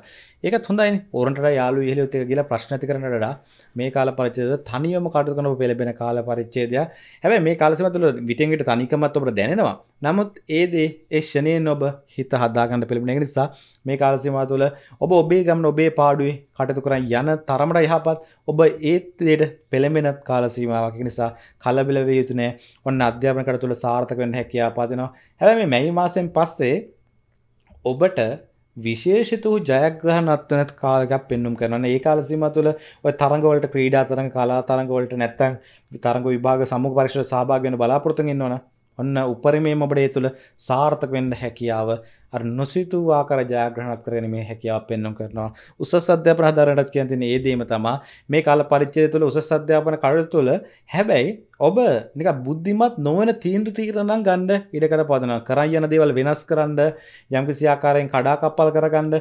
ඒක හොඳයි ඕරට යාලු හලොත් කියලා ප්‍රශ්නති කරනට මේ කාල පරිච්ඡේදය තනියම කටයුතු කරනකොට පෙළඹෙන කාල පරිච්ඡේදය. හැබැයි මේ කාලසීම තුළ විටින් විට තනිකමත් ඔබට දැනෙනවා. නමුත් ඒ දේ ඒ ෂණයෙන් ඔබ හිත හදාගන්න පෙළඹෙන නිසා මේ කාල සීමාව තුළ ඔබ ඔබේ ගමන ඔබේ පාඩුවේ කටයුතු කරන් යන තරමට යහපත් ඔබ ඒ දෙයට පෙළඹෙන කාල සීමාවක් නිසා කලබල විය යුතු නෑ. ඔන්න අධ්‍යාපන කටයුතු තුළ සාර්ථක වෙන්න හැකියාව පදිනවා. හැබැයි මේ මැයි මාසයෙන් පස්සේ ඔබට විශේෂිත වූ ජයග්‍රහණත්ව නැත් කාලයක් පෙන්නුම් කරන ඒ කාලසිම තුළ ඔය තරඟවලට ක්‍රීඩා තරඟ කලා තරඟවලට නැත්තං තරඟ විභාග සමුහ පරික්ෂ සහභාග වෙන බලාපොරොත්තු වෙන්න ඕන ඔන්න උපරිමේම ඔබට ඒ තුළ සාර්ථක වෙන්න හැකියාව අර නොසිතූ ආකාර ජයග්‍රහණත් කරගෙන මේ හැකියාව පෙන්වන්න කරනවා උසස් අධ්‍යාපන ආධාරණයට කියන තියෙන ඒ දෙයම තමයි මේ කාල පරිච්ඡේදය තුළ උසස් අධ්‍යාපන කටයුතු තුළ හැබැයි ඔබ නිකන් බුද්ධිමත් නොවන තීන්දුව తీරනම් ගන්න ඉඩකඩ පදනවා කරන් යන දේවල් වෙනස් කරන්න යම්කිසි ආකාරයෙන් කඩාකප්පල් කරගන්න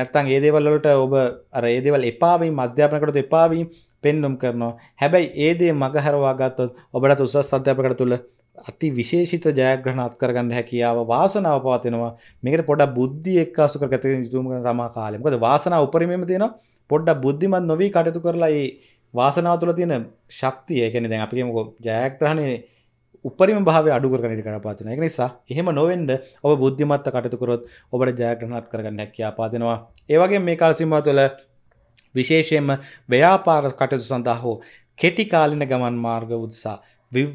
නැත්නම් ඒ දේවල් වලට ඔබ අර ඒ දේවල් එපා වීම අධ්‍යාපන කටයුතු එපා වීම පෙන්වුම් කරනවා හැබැයි ඒ දේ මග හරවා ගත්තොත් ඔබට උසස් අධ්‍යාපන කටයුතු තුළ අති විශේෂිත ජයග්‍රහණ අත්කරගන්න හැකියාව වාසනාව පවතිනවා මේකට පොඩ බුද්ධිය එක් අසු කර ගත යුතුම තමා කාලේ. මොකද වාසනාව උපරිමයෙන්ම තියෙනවා. පොඩ්ඩක් බුද්ධිමත් නොවි කටයුතු කරලා ඒ වාසනාව තුළ තියෙන ශක්තිය, ඒ කියන්නේ දැන් අපි කියමුකෝ ජයග්‍රහණේ උපරිම භාවය අඩු කරගෙන ඉඳ කරපාත් වෙනවා. ඒක නිසා එහෙම නොවෙන්න ඔබ බුද්ධිමත්ව කටයුතු කරොත් ඔබට ජයග්‍රහණ අත්කරගන්න හැකියාව පාදිනවා. ඒ වගේම මේ කාල සීමාව තුළ විශේෂයෙන්ම ව්‍යාපාර කටයුතු සඳහා හෝ කෙටි කාලින ගමන් මාර්ග උදෙසා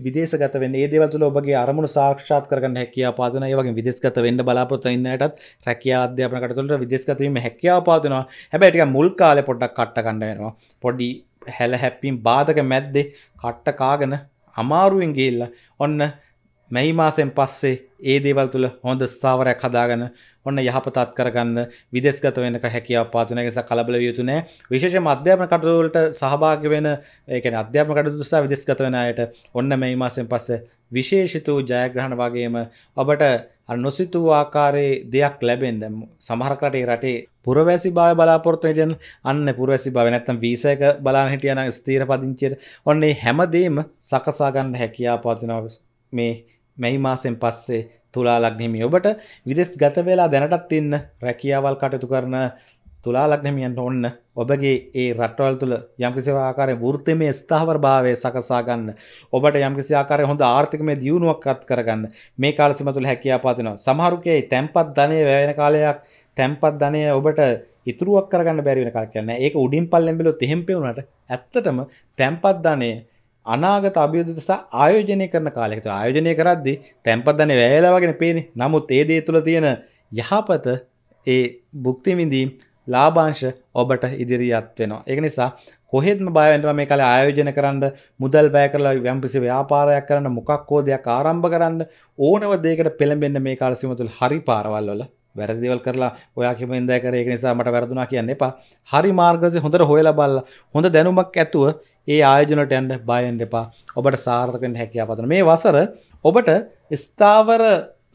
විදේශගත වෙන්න ඒ දේවල් තුළ ඔබගේ අරමුණු සාක්ෂාත් කරගන්න හැකියාව පාදන ඒ වගේ විදේශගත වෙන්න බලාපොරොත්තු ඉන්නටත් රැකියා අධ්‍යාපන කටයුතුවලට විදේශගත වීම හැකියාව පාදනවා හැබැයි ටිකක් මුල් කාලේ පොඩ්ඩක් කට්ට ගන්න වෙනවා පොඩි හැල හැප්පීම් බාධක මැද්දේ කට්ට කාගෙන අමාරුවෙන් ගිහිල්ලා ඔන්න මැයි මාසෙන් පස්සේ ඒ දේවල් තුළ හොඳ ස්ථාවරයක් හදාගන්න ඔන්න යහපතත් කරගන්න විදෙස්ගත වෙනක හැකියාව පාතුන නිසා කලබල විය යුතු නැහැ. විශේෂයෙන්ම අධ්‍යාපන කටයුතු වලට සහභාගී වෙන ඒ කියන්නේ අධ්‍යාපන කටයුතු සහ විදෙස්ගත වෙන අයට ඔන්න මේ මාසෙන් පස්සේ විශේෂිත වූ ජයග්‍රහණ වගේම ඔබට අර නොසිතූ ආකාරයේ දෙයක් ලැබෙන්න සමහර රටේ රටේ පුරවැසි භාවය බලාපොරොත්තු වෙන අන්න පුරවැසි භාවය නැත්තම් වීසා එක බලන්න හිටියනම් ස්ථිර පදිංචියට ඔන්න මේ හැමදේම සකසා ගන්න හැකියාව පාතුනවා මේ මැයි මාසෙන් පස්සේ තුලාලක්නෙමි ඔබට විදෙස් ගත වෙලා දැනටත් ඉන්න රැකියාවල් කටයුතු කරන තුලාලක්නෙමියන්ට ඔන්න ඔබගේ ඒ රටවල් තුළ යම්කිසි ආකාරය වෘත්තිමය ස්ථාවර භාවය සකසා ගන්න ඔබට යම්කිසි ආකාරය හොඳ ආර්ථිකමය දියුණුවක් අත් කරගන්න මේ කාලසිම තුළ හැකියාව පවතිනවා සමහරුකේ තැන්පත් ධනය වැයෙන කාලයක් තැන්පත් ධනය ඔබට ඉතුරුවක් කරගන්න බැරිවෙන කාල කියන්න ඒක උඩින් පල්ලෙන් බෙලොත් එහෙම්පෙවුණට ඇත්තටම තැන්පත් ධනය අනාගත අභියෝධ දෙස ආයෝජනය කරන කාලයකට ආයෝජනය කරද්දී තැන්පදන වැෑලා වගෙන පේනේ නමුත් ඒ දේ තුළ තියෙන යහපත ඒ බුක්තිමින්දී ලාභංශ ඔබට ඉදිරියත් වෙනවා ඒක නිසා කොහෙත්ම බයවෙන්ටම මේ කාලේ ආයෝජන කරන්න මුදල් බෑ කරලා යම්කිසි ව්‍යාපාරයක් කරන්න මොකක් හෝ දෙයක් ආරම්භ කරන්න ඕනව දෙයකට පෙළඹෙන්න මේ කාලේ සීම තුළ හරි පාරවල් වල වැරදි දේවල් කරලා ඔයා කිම ඉඳා කරේ ඒක නිසා මට වැරදුනා කියන්න එපා. හරි මාර්ගයෙන් හොඳට හොයලා බලලා හොඳ දැනුමක් ඇතුව ඒ ආයෝජනට ඇන්ඩ බයන් දෙපා ඔබට සාර්ථකෙන් හැකියාපතන මේ වසර ඔබට ස්ථාවර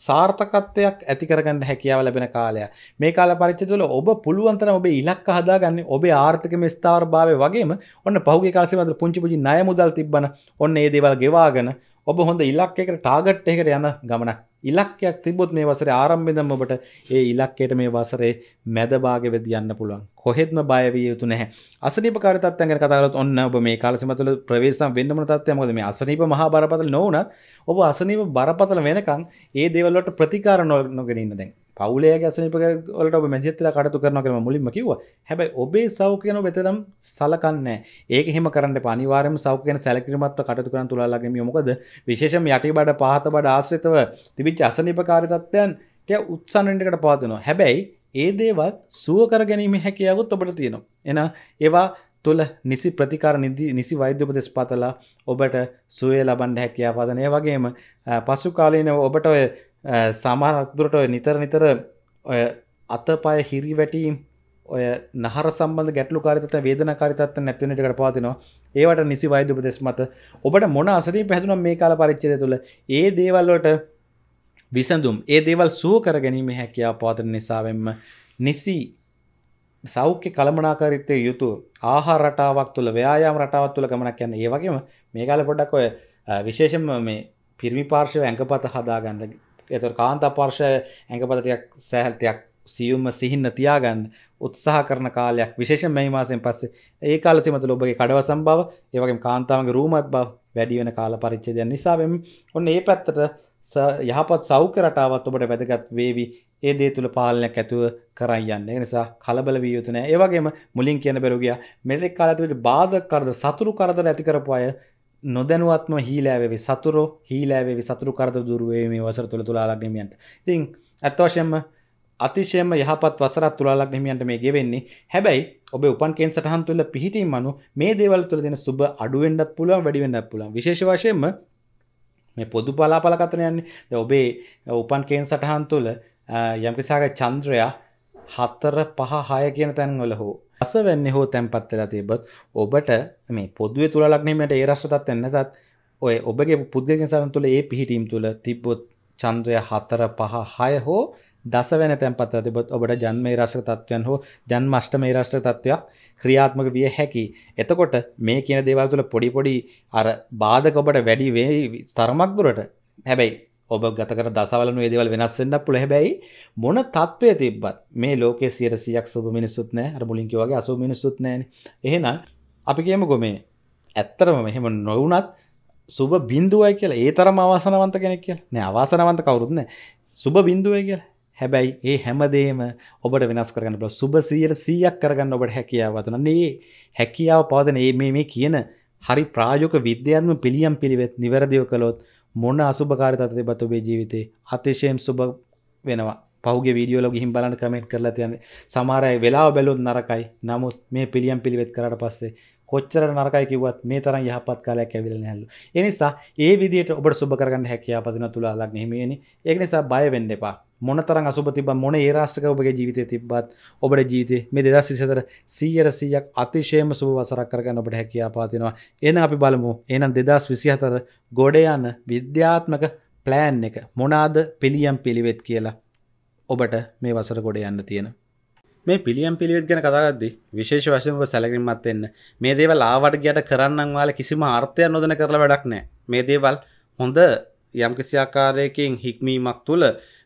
සාර්ථකත්වයක් ඇතිකරගන්න හැකියාව ලැබෙන කාලය මේ කාල පරිච්චි තුළ ඔබ පුළුවන්තර ඔබ ඉලක් හදාගන්න ඔබ ආර්ථකම ස්ථාවර භාවය වගේම ඔන්න පහුගේ කාලසිමද පුංචි පුජි නය මුදල් තිබන ඔන්න ඒ දේවල් ගෙවාගෙන ඔබ හොඳ ඉලක්කයකට ටාගට් එකට යන ගමන ඉලක්කයක් තිබොත් මේ වසර ආරම්භිදම් ඔබට ඒ ඉලක්කයට මේ වසරේ මැදභාග වෙද යන්න පුළුවන් කොහෙත්ම බයවිය යුතු නැහැ අසනීප කාර්යතත්ත්වයන් ගැන කතා කරලත් ඔන්න ඔබ මේ කාලසීම තුළ ප්‍රවේශම් වෙන්න මොන තත්ත්වය මොකද මේ අසනීප මහා බරපතල නොවුණත් ඔබ අසනීප බරපතල වෙනකන් ඒ දේවල් වලට ප්‍රතිකාර නොගෙන ඉන්න දැන් පවුලේ ගැසනිප වලට ඔබ මැජිත්තල කටතු කරන කරම මුලින්ම කිව හැබැයි ඔබේ සෞඛ්‍යන වෙතරම් සලකන්න ඒක හෙම කරට පනිවාරම සෞඛ්‍යන සැලකිරීමත්ව කටතු කරන තුළලාගම මොකද විශේෂම යටි බඩ පහත බඩ ආශ්‍රතව තිබිච් අසනිපකාරිතත්වයන් ටය උත්සන්නටකට පාතිනවා හැබැයි ඒ දේවල් සුවකර ගැනීම හැකියාවත් ඔබට තියෙනවා එන ඒවා තුළ නිසි ප්‍රතිකාර නිදි නිසි වෛද්‍යපදෙස් පතලා ඔබට සුවේ ලබන්ඩ හැකියාපදනය වගේම පසු කාලීනව ඔබට සාමානක්දුරට ඔය නිතර නිතර ඔය අතපය හිරි වැටීම් ඔය නහර සම්බඳ ගැටලු කාරිත වේදන කාරිතත් නැතිනටකට පාතිනවා ඒවට නිසි වෛද්‍ය ප්‍රදෙස් මත ඔබට මොන අසරී පැදුනම් මේ කාල පරිච්චය තුළ ඒ දේවල්ලට විසඳුම් ඒ දේවල් සුව කර ගැනීම හැකියා පාතන නිසාවෙන්ම නිසි සෞඛ්‍ය කළමනාකාරිත්තය යුතු ආහා රටාවක් තුළ ව්‍යයාම රටාවත් තුළ ගමනක් යන්න ඒ වගේම මේ කාල පොඩක් ඔය විශේෂම මේ පිරිමි පාර්ශව ඇඟපත හදාගන්න එත කාන්ත පර්ශය ඇඟපතටයක් සෑහල්තයක් සියුම්ම සිහින්න තියාගන්න උත්සාහ කරන කාලයක් විශේෂ මෙහිමාසයෙන් පස්සේ ඒ කාලසිම තුළ ඔබගේ කඩවසම් බව ඒවගේ කාන්තාවගේ රූමත් බව වැඩි වෙන කාල පරිච්චේදයන් නිසාවෙන් ඔන්න ඒ පැත්තට යහපත් සෞඛ්‍ය රටාවත් ඔබට වැදගත් වේවි ඒ දේ තුළ පාලනයක් ඇතුව කරන් යන්න ඒ නිසා කලබල විය යුතු නෑ ඒ වගේම මුලින් කියන බැරුව ගියා මෙතෙක් කාලෙට බාධක කරදර සතුරු කරදර ඇති කරපු අය නොදැනුවත්ම හීලෑවෙවි සතුරු හීලෑවෙවි සතුරු කරද දුරුවේ මේ වසර තුළ තුලාලක් හිමියන්ට ඉතින් ඇත්වශයෙන්ම අතිශයම යහපත් වසරත් තුලාලක් හිමියන්ට මේ ගෙවෙන්නේ හැබැයි ඔබ උපන්කෙන් සටහන් තුළ පිහිටීම අනු මේ දේවල් තුළ දෙන සුබ අඩුවෙන්ඩ පුළුවන් වැඩිවෙන්න පුළුවන් විශේෂ වශයෙන්ම මේ පොදු බලාපලකතන යන්නේ ඔබේ උපන්කෙන් සටහන් තුළ යම්කිසාක චන්ද්‍රයා හත්තර පහ හය කියන තැන්වල හෝ අස වැන්න හෝ තැන්පත් වෙලා තිබත් ඔබට මේ පොදුවේ තුළ ලක්නීමට ඒ රශ්ටත් එන්නතත් ඔය ඔබගේ පුද්ග සරන් තුළ ඒ පිහිටීම් තුළ තිබ්බොත් චන්ද්‍රය හතර පහ හය හෝ දස වෙන තැන්පත් තිබොත් ඔබට ජන්මේ රශ්ට තත්වයන් හෝ ජන්මෂ්ට මේ රශ්ට තත්වයක් ක්‍රියාත්මක විය හැකි එතකොට මේ කියන දේවල් තුළ පොඩි පොඩි අර බාධක ඔබට වැඩි වේ තරමක් දුරට හැබැයි ඔබ ගතකර දසවලන ඒදවල් වෙනස්සෙන්න්න පුළ හැබැයි මොන තත්වය තිබත් මේ ලෝක සිර සියක් සුබ මිනිස්සුත් නෑ මුලින්කි වගේ අසු මිනිස්සුත් නෑන එහෙනම් අපි කියම ගොමේ ඇත්තරම මෙහෙම නොවුනත් සුබ බින්දුවයි කියලා ඒ තරම අවාසනවන්ත කෙනෙක් කියල නෑ අවාසනවන්ත කවරුත්න සුබ බින්දුවය කියල හැබැයි ඒ හැමදේම ඔබට වෙනස් කරන්න බල සුබ සියයට සීයක් කරගන්න ඔබට හැකියාවතන නේ හැකියාව පාදන ඒ මේ මේ කියන හරි ප්‍රාජෝක විද්‍යාත්ම පිළියම් පිළිවෙත් නිවැරදිව කළොත් මොන්න අසුභකාරි තත්ත්වයක් තිබත් ඔබේ ජීවිතේ අතිශයින් සුබ වෙනවා. පහුගේ වීඩියෝල ගිහින් බලන්න කමෙන්ට් කරලා තියන්න. සමහර අය වෙලාව බැලුවොත් නරකයි. නමුත් මේ පිළියම් පිළිවෙත් කරාට පස්සේ කොච්චර නරකයි කිව්වත් මේ තරම් යහපත් කාලයක් ඇවිල්ලා නැහැලු. ඒ නිසා ඒ විදිහට ඔබට සුබ කරගන්න හැකියාව පදින තුලා ලග්න හිමියනි. ඒක නිසා බය වෙන්න එපා. මොනතර අසුප තිබ මොන ඒ රාෂ්ටක ඔබගේ ජීවිතය තිබ්බත් ඔබට ජීවිතය මේ දෙදස් සිසතර සීයර සීයක් අතිශයම සුබ වසරක් කරගන්න ඔබට හැකියා පාතිනවා එන අපි බලමු එනම් දෙදස් විසි හතර ගොඩ යන්න විද්‍යාත්මක ප්ලෑන් එක මොනාද පිළියම් පිළිවෙත් කියලා ඔබට මේ වසර ගොඩ යන්න තියෙන මේ පිළියම් පිළිවෙත් ගැන කතාගද්දි විශේෂ වශයෙන් ඔබ සැලකිලිමත් වෙන්න මේ දේවල් ආවට ගියට කරන්නම් වාල කිසිම අර්ථයක් නොදෙන කරලා වැඩක් නැහැ මේ දේවල් හොඳ යම්කිසි ආකාරයකින් හික්මීමක් තුළ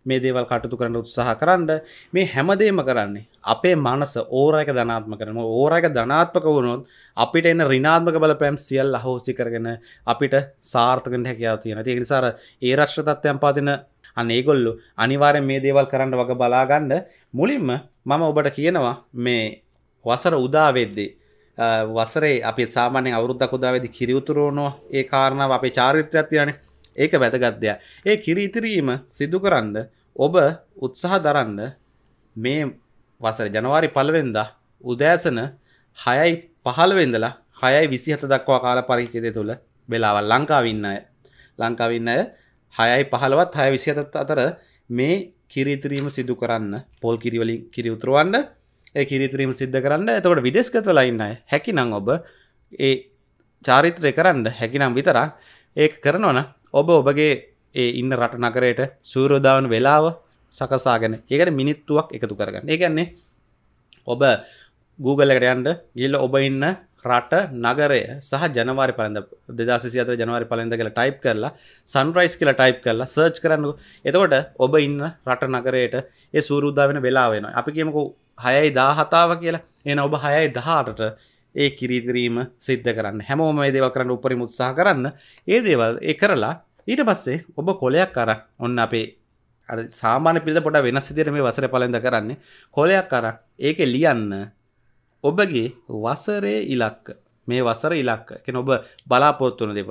මේ දේවල් කටයුතු කරන්න උත්සාහ කරන්න මේ හැමදේම කරන්නේ අපේ මනස ඕරයක ධනාත්මක කරන ඕරයක ධනාත්මක වුණොත් අපිට එන ඍණාත්මක බලපෑම් සියල්ල අහෝසි කරගෙන අපිට සාර්ථක වෙන්න හැකියාව තියෙනවා. ඒක නිසා ඒ රාෂ්ට්‍ර තත්ත්වයන් පවතින අනේගොල්ලු අනිවාරෙන් මේ දේවල් කරන්න වග බලාගන්න මුලින්ම මම ඔබට කියනවා මේ වසර උදාවෙද්දී වසරේ අපි සාමාන්‍යෙන් අවුරුද්දක් උදාවෙදි කිරියුතුරුවනෝ ඒ කාරණාව අපේ චාරිත්‍රයක් තියනේ ඒක වැදගත්දය ඒ කිරීතිරීම සිදු කරන්න ඔබ උත්සාහ දරන්න මේ වසර ජනවාරි පළවෙන්දා උදෑසන හයයි පහළවෙදලා හයයි විසි හත දක්වා කාල පරිචිතය තුළ වෙලාවල් ලංකාවින්න අය ලංකාවින්න අය හයයි පහළවත් හය විසිහතත් අතර මේ කිරිතිරීම සිදු කරන්න පොල් කිරිවලින් කිරි උතුරුවන්ඩ ඒ කිරිතිරීම සිද්ධ කරන්න එතකොට විදේශගත ලයින්න හැකි නං ඔබ ඒ චාරිත්‍රය කරන්න හැකිනම් විතරක් ඒක කරනවන ඔබ ඔබගේ ඒ ඉන්න රට නගරයට සූරෝදාවන වෙලාව සකසාගෙන ඒකට මිනිත්තුවක් එකතු කරගන්න ඒගන්නේ ඔබ Googleලකට යන්ට ගිල්ල ඔබ ඉන්න රට නගරය සහ ජනවාරි පලඳ දෙදසි අත ජනවාරි පලඳ කියලා ටයිප් කරලා සන්රයිස් කියලා ටයිප් කරලා සර්ච් කරන්නු එතකොට ඔබ ඉන්න රට නගරයට ඒ සූරුද්ධාවෙන වෙලාවෙන අපි කියමකු හයයි දා හතාව කියලා එන ඔබ හයයි දහටට ඒ කිරිදිරීම සිද්ධ කරන්න හැමෝම දේව කරන්න උපරි මුත්සාහ කරන්න ඒ දේවල් ඒ කරලා ඊට පස්සේ ඔබ කොලයක් අර ඔන්න අපේ සාමාන පිල්ද පොට වෙනස් සිදිර මේ වසර පලඳ කරන්නේ කොලයක් අර ඒක ලියන්න ඔබගේ වසරේ ඉලක්ක මේ වසර ඉලක්ක කෙන ඔබ බලාපොත්තුන දෙව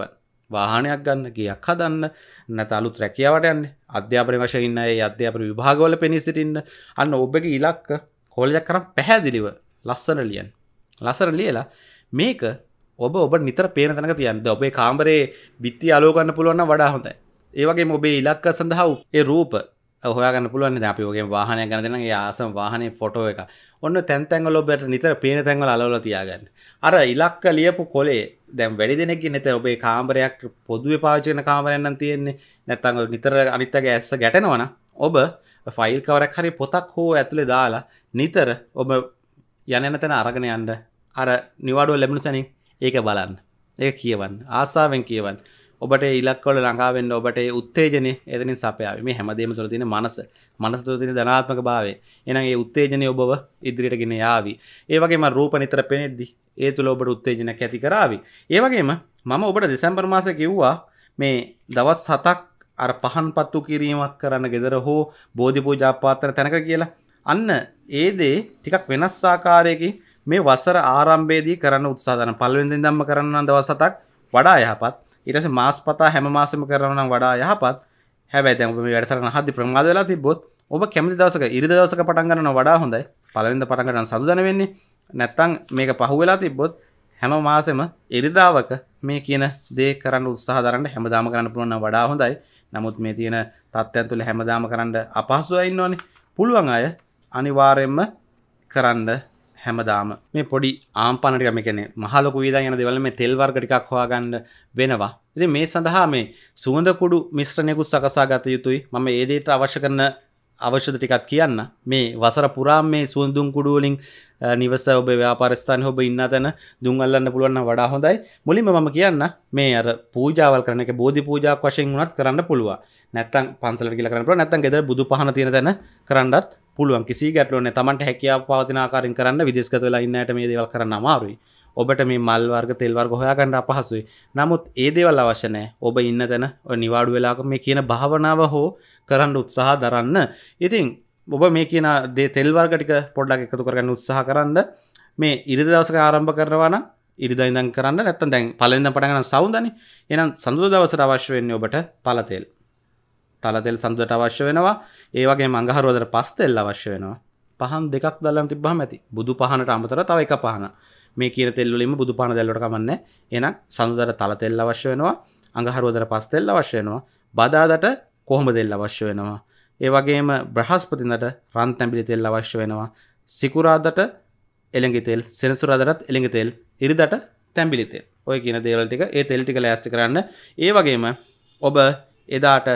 වාහනයක් ගන්න ගයක් හදන්න නැත අලුත් රැකියාවට යන්න අධ්‍යාපන වශයෙන් ඉන්න ඒ අධ්‍යාපන විභාගවල පෙනී සිටින්න අන්න ඔබගේ ඉලක්ක කොලයක් කරම් පැහැදිලිව ලස්සන ලියන් ලසර ලියලා මේක ඔබ ඔබ නිතර පේන තැනක තියන්ද ඔබේ කාම්බරේ බිත්ති අලෝගන්න පුළුවන්න වඩා හොඳයි ඒවගේ ඔබේ ඉලක්ක සඳහා ඒ රූප හොයාගන්න පුළුවන් අපි ඔගේ වාහනය ගන්න දෙනගේ ආසම වාහනේ ෆොටෝ එක ඔන්න තැන්තැන්ගල ඔබට නිතර පේන තැන්වල අලවල තියාගන්න අර ඉලක්ක ලියපු කොලේ දැම් වැඩි දෙනෙක් නැත ඔබේ කාම්බරයක් පොදුව පාචන කාමරයන්න තියෙන්නේ නැත්තඟ නිතර අනිත්තගේ ඇස්ස ගැටෙනවන ඔබ ෆයිල් කවරක් හරි පොතක් හෝ ඇතුළේ දාලා නිතර ඔබ යනන තැන අරගෙන යන්ඩ අර නිවාඩුව ලැබුණු සැනින් ඒක බලන්න ඒ කියවන්න ආසාාවෙන් කියවන් ඔබට ඉලක්කොල ලඟාවෙන්න්න ඔබට උත්තේජනය එතනි සපයාව මේ හැමදේම තුළ තින මනස මනස තුළ තින ධනාත්මක භාවේ එනගේ උත්තේජනය ඔබව ඉදිරිටගෙන යාවි ඒවගේම රූප නිතර පෙනෙද්දි ඒ තුළ ඔබට උත්තේජන ඇති කරාවි ඒවගේම මම ඔබට දෙසැම්බර් මාස කිව්වා මේ දවස් හතක් අර පහන් පත්තු කිරීමක් කරන්න ගෙදර හෝ බෝධි පූජාපාත්තන තැනක කියලා අන්න ඒ දේ ටිකක් වෙනස් ආකාරයකින් මේ වසර ආරම්භයේදී කරන්න උත්සාහ කරන පළවෙනි දම්ම කරන්න දවස් හතක් වඩා යහපත් ඊට පස්සේ මාස පතා හැම මාසෙම කරනවා නම් වඩා යහපත් හැබැයි දැන් ඔබ මේ වැඩසටහන හදි ප්‍රමාද වෙලා තිබ්බොත් ඔබ කැමති දවසක ඉරිද දවසක පටන් ගන්නවා වඩා හොඳයි පළවෙනිද පටන් ගන්න සතුටුන වෙන්නේ නැත්තම් මේක පහුවෙලා තිබ්බොත් හැම මාසෙම එරිදාවක මේ කියන දේ කරන්න උත්සාහ දරන්න හැමදාම කරන්න පුළුවන් නම් වඩා හොඳයි. නමුත් මේ තියෙන තත්ත්වයන් තුළ හැමදාම කරන්න අපහසුයි ඉන්නවනේ. පුළුවන් අය අනිවාරයෙන්ම කරන්න හැමදාම මේ පොඩි ආම්පනටිකම කැනෙ මහලොක විදා යන දෙවල මේ තෙල්වර්ගටිකක් හවාගන්න වෙනවා ඉති මේ සඳහා මේ සුවඳකුඩු මිශ්‍රණයකුත් සකසා ගත යුතුයි මම ඒදේට අවශ්‍ය කරන අවශ්‍යද ටිකත් කියන්න මේ වසර පුරා මේ සුවඳුම් කුඩුවලින් නිවස ඔබ ව්‍යාපරස්ථාන ඔබ ඉන්න තැන දුම් අල්ලන්න පුළුවන්න වඩා හොඳයි මුලින්ම මම කියන්න මේ අර පූජාවල් කරන එක බෝධි පූජාවක් වශයෙන් වුණත් කරන්න පුළුව නැත්තම් පන්සල කියලා කරන්න පුළුවන් නැත්තම් ගෙදර බුදු පහන තියෙන තැන කරන්නත් පුළුවන් කිසි ගැටලුවන තමට හැකියාව පවතිනාකාරින් කරන්න විදිස්ගත වෙලා ඉන්නට මේ දේවල් කරන්න අමාරුයි ඔබට මේ මල් වර්ග තෙල් වර්ග හොයාගන්න අපහසුයි නමුත් ඒ දේවල් අවශ්‍ය නැහැ ඔබ ඉන්න තැන නිවාඩු වෙලාක මේ කියන භාවනාව හෝ කරන්න උත්සාහ දරන්න ඉතින් ඔබ මේ කියන දේ තෙල් වර්ග ටික පොඩ්ඩක් එකතු කරගන්න උත්සාහ කරන්න මේ ඉරිදා දවසක ආරම්භ කරනවා නම් ඉරිදා ඉඳන් කරන්න නැත්නම් දැන් පළවෙනිදා පටන් ගන්න සවුන්දනේ එහෙනම් සඳුදා දවසට අවශ්‍ය වෙන්නේ ඔබට තලතෙල් තලතෙල් සඳට අවශ්‍ය වෙනවා ඒවගේ මඟහරුවදර පස් තෙල් අවශ්‍ය වෙනවා පහන් දෙකක් දල්ලම් තිබ්බහම ඇති බුදු පහනට අමතර තව එක පහන මේ කියන තෙල්ලිම බුදු පහන දැල්ලට කමන්න එනම් සඳුදර තලතෙල් අවශ්‍ය වෙනවා අඟහරුවදර පස් තෙල් අවශ්‍ය වෙනවා බදාදට කොහොම දෙල් අවශ්‍ය වෙනවා ඒවගේම බ්‍රහස්පතිනට රන් තැම්පිලි තෙල් අවශ්‍ය වෙනවා සිකුරාදට එළඟි තෙල් සෙනසුරාදරත් එළඟි තෙල් ඉරිදට තැම්පිලි තෙල් ඔය කියන දේවල් ටික ඒ තෙල් ටික ලෑස්ති කරන්න ඒ වගේම ඔබ එදාට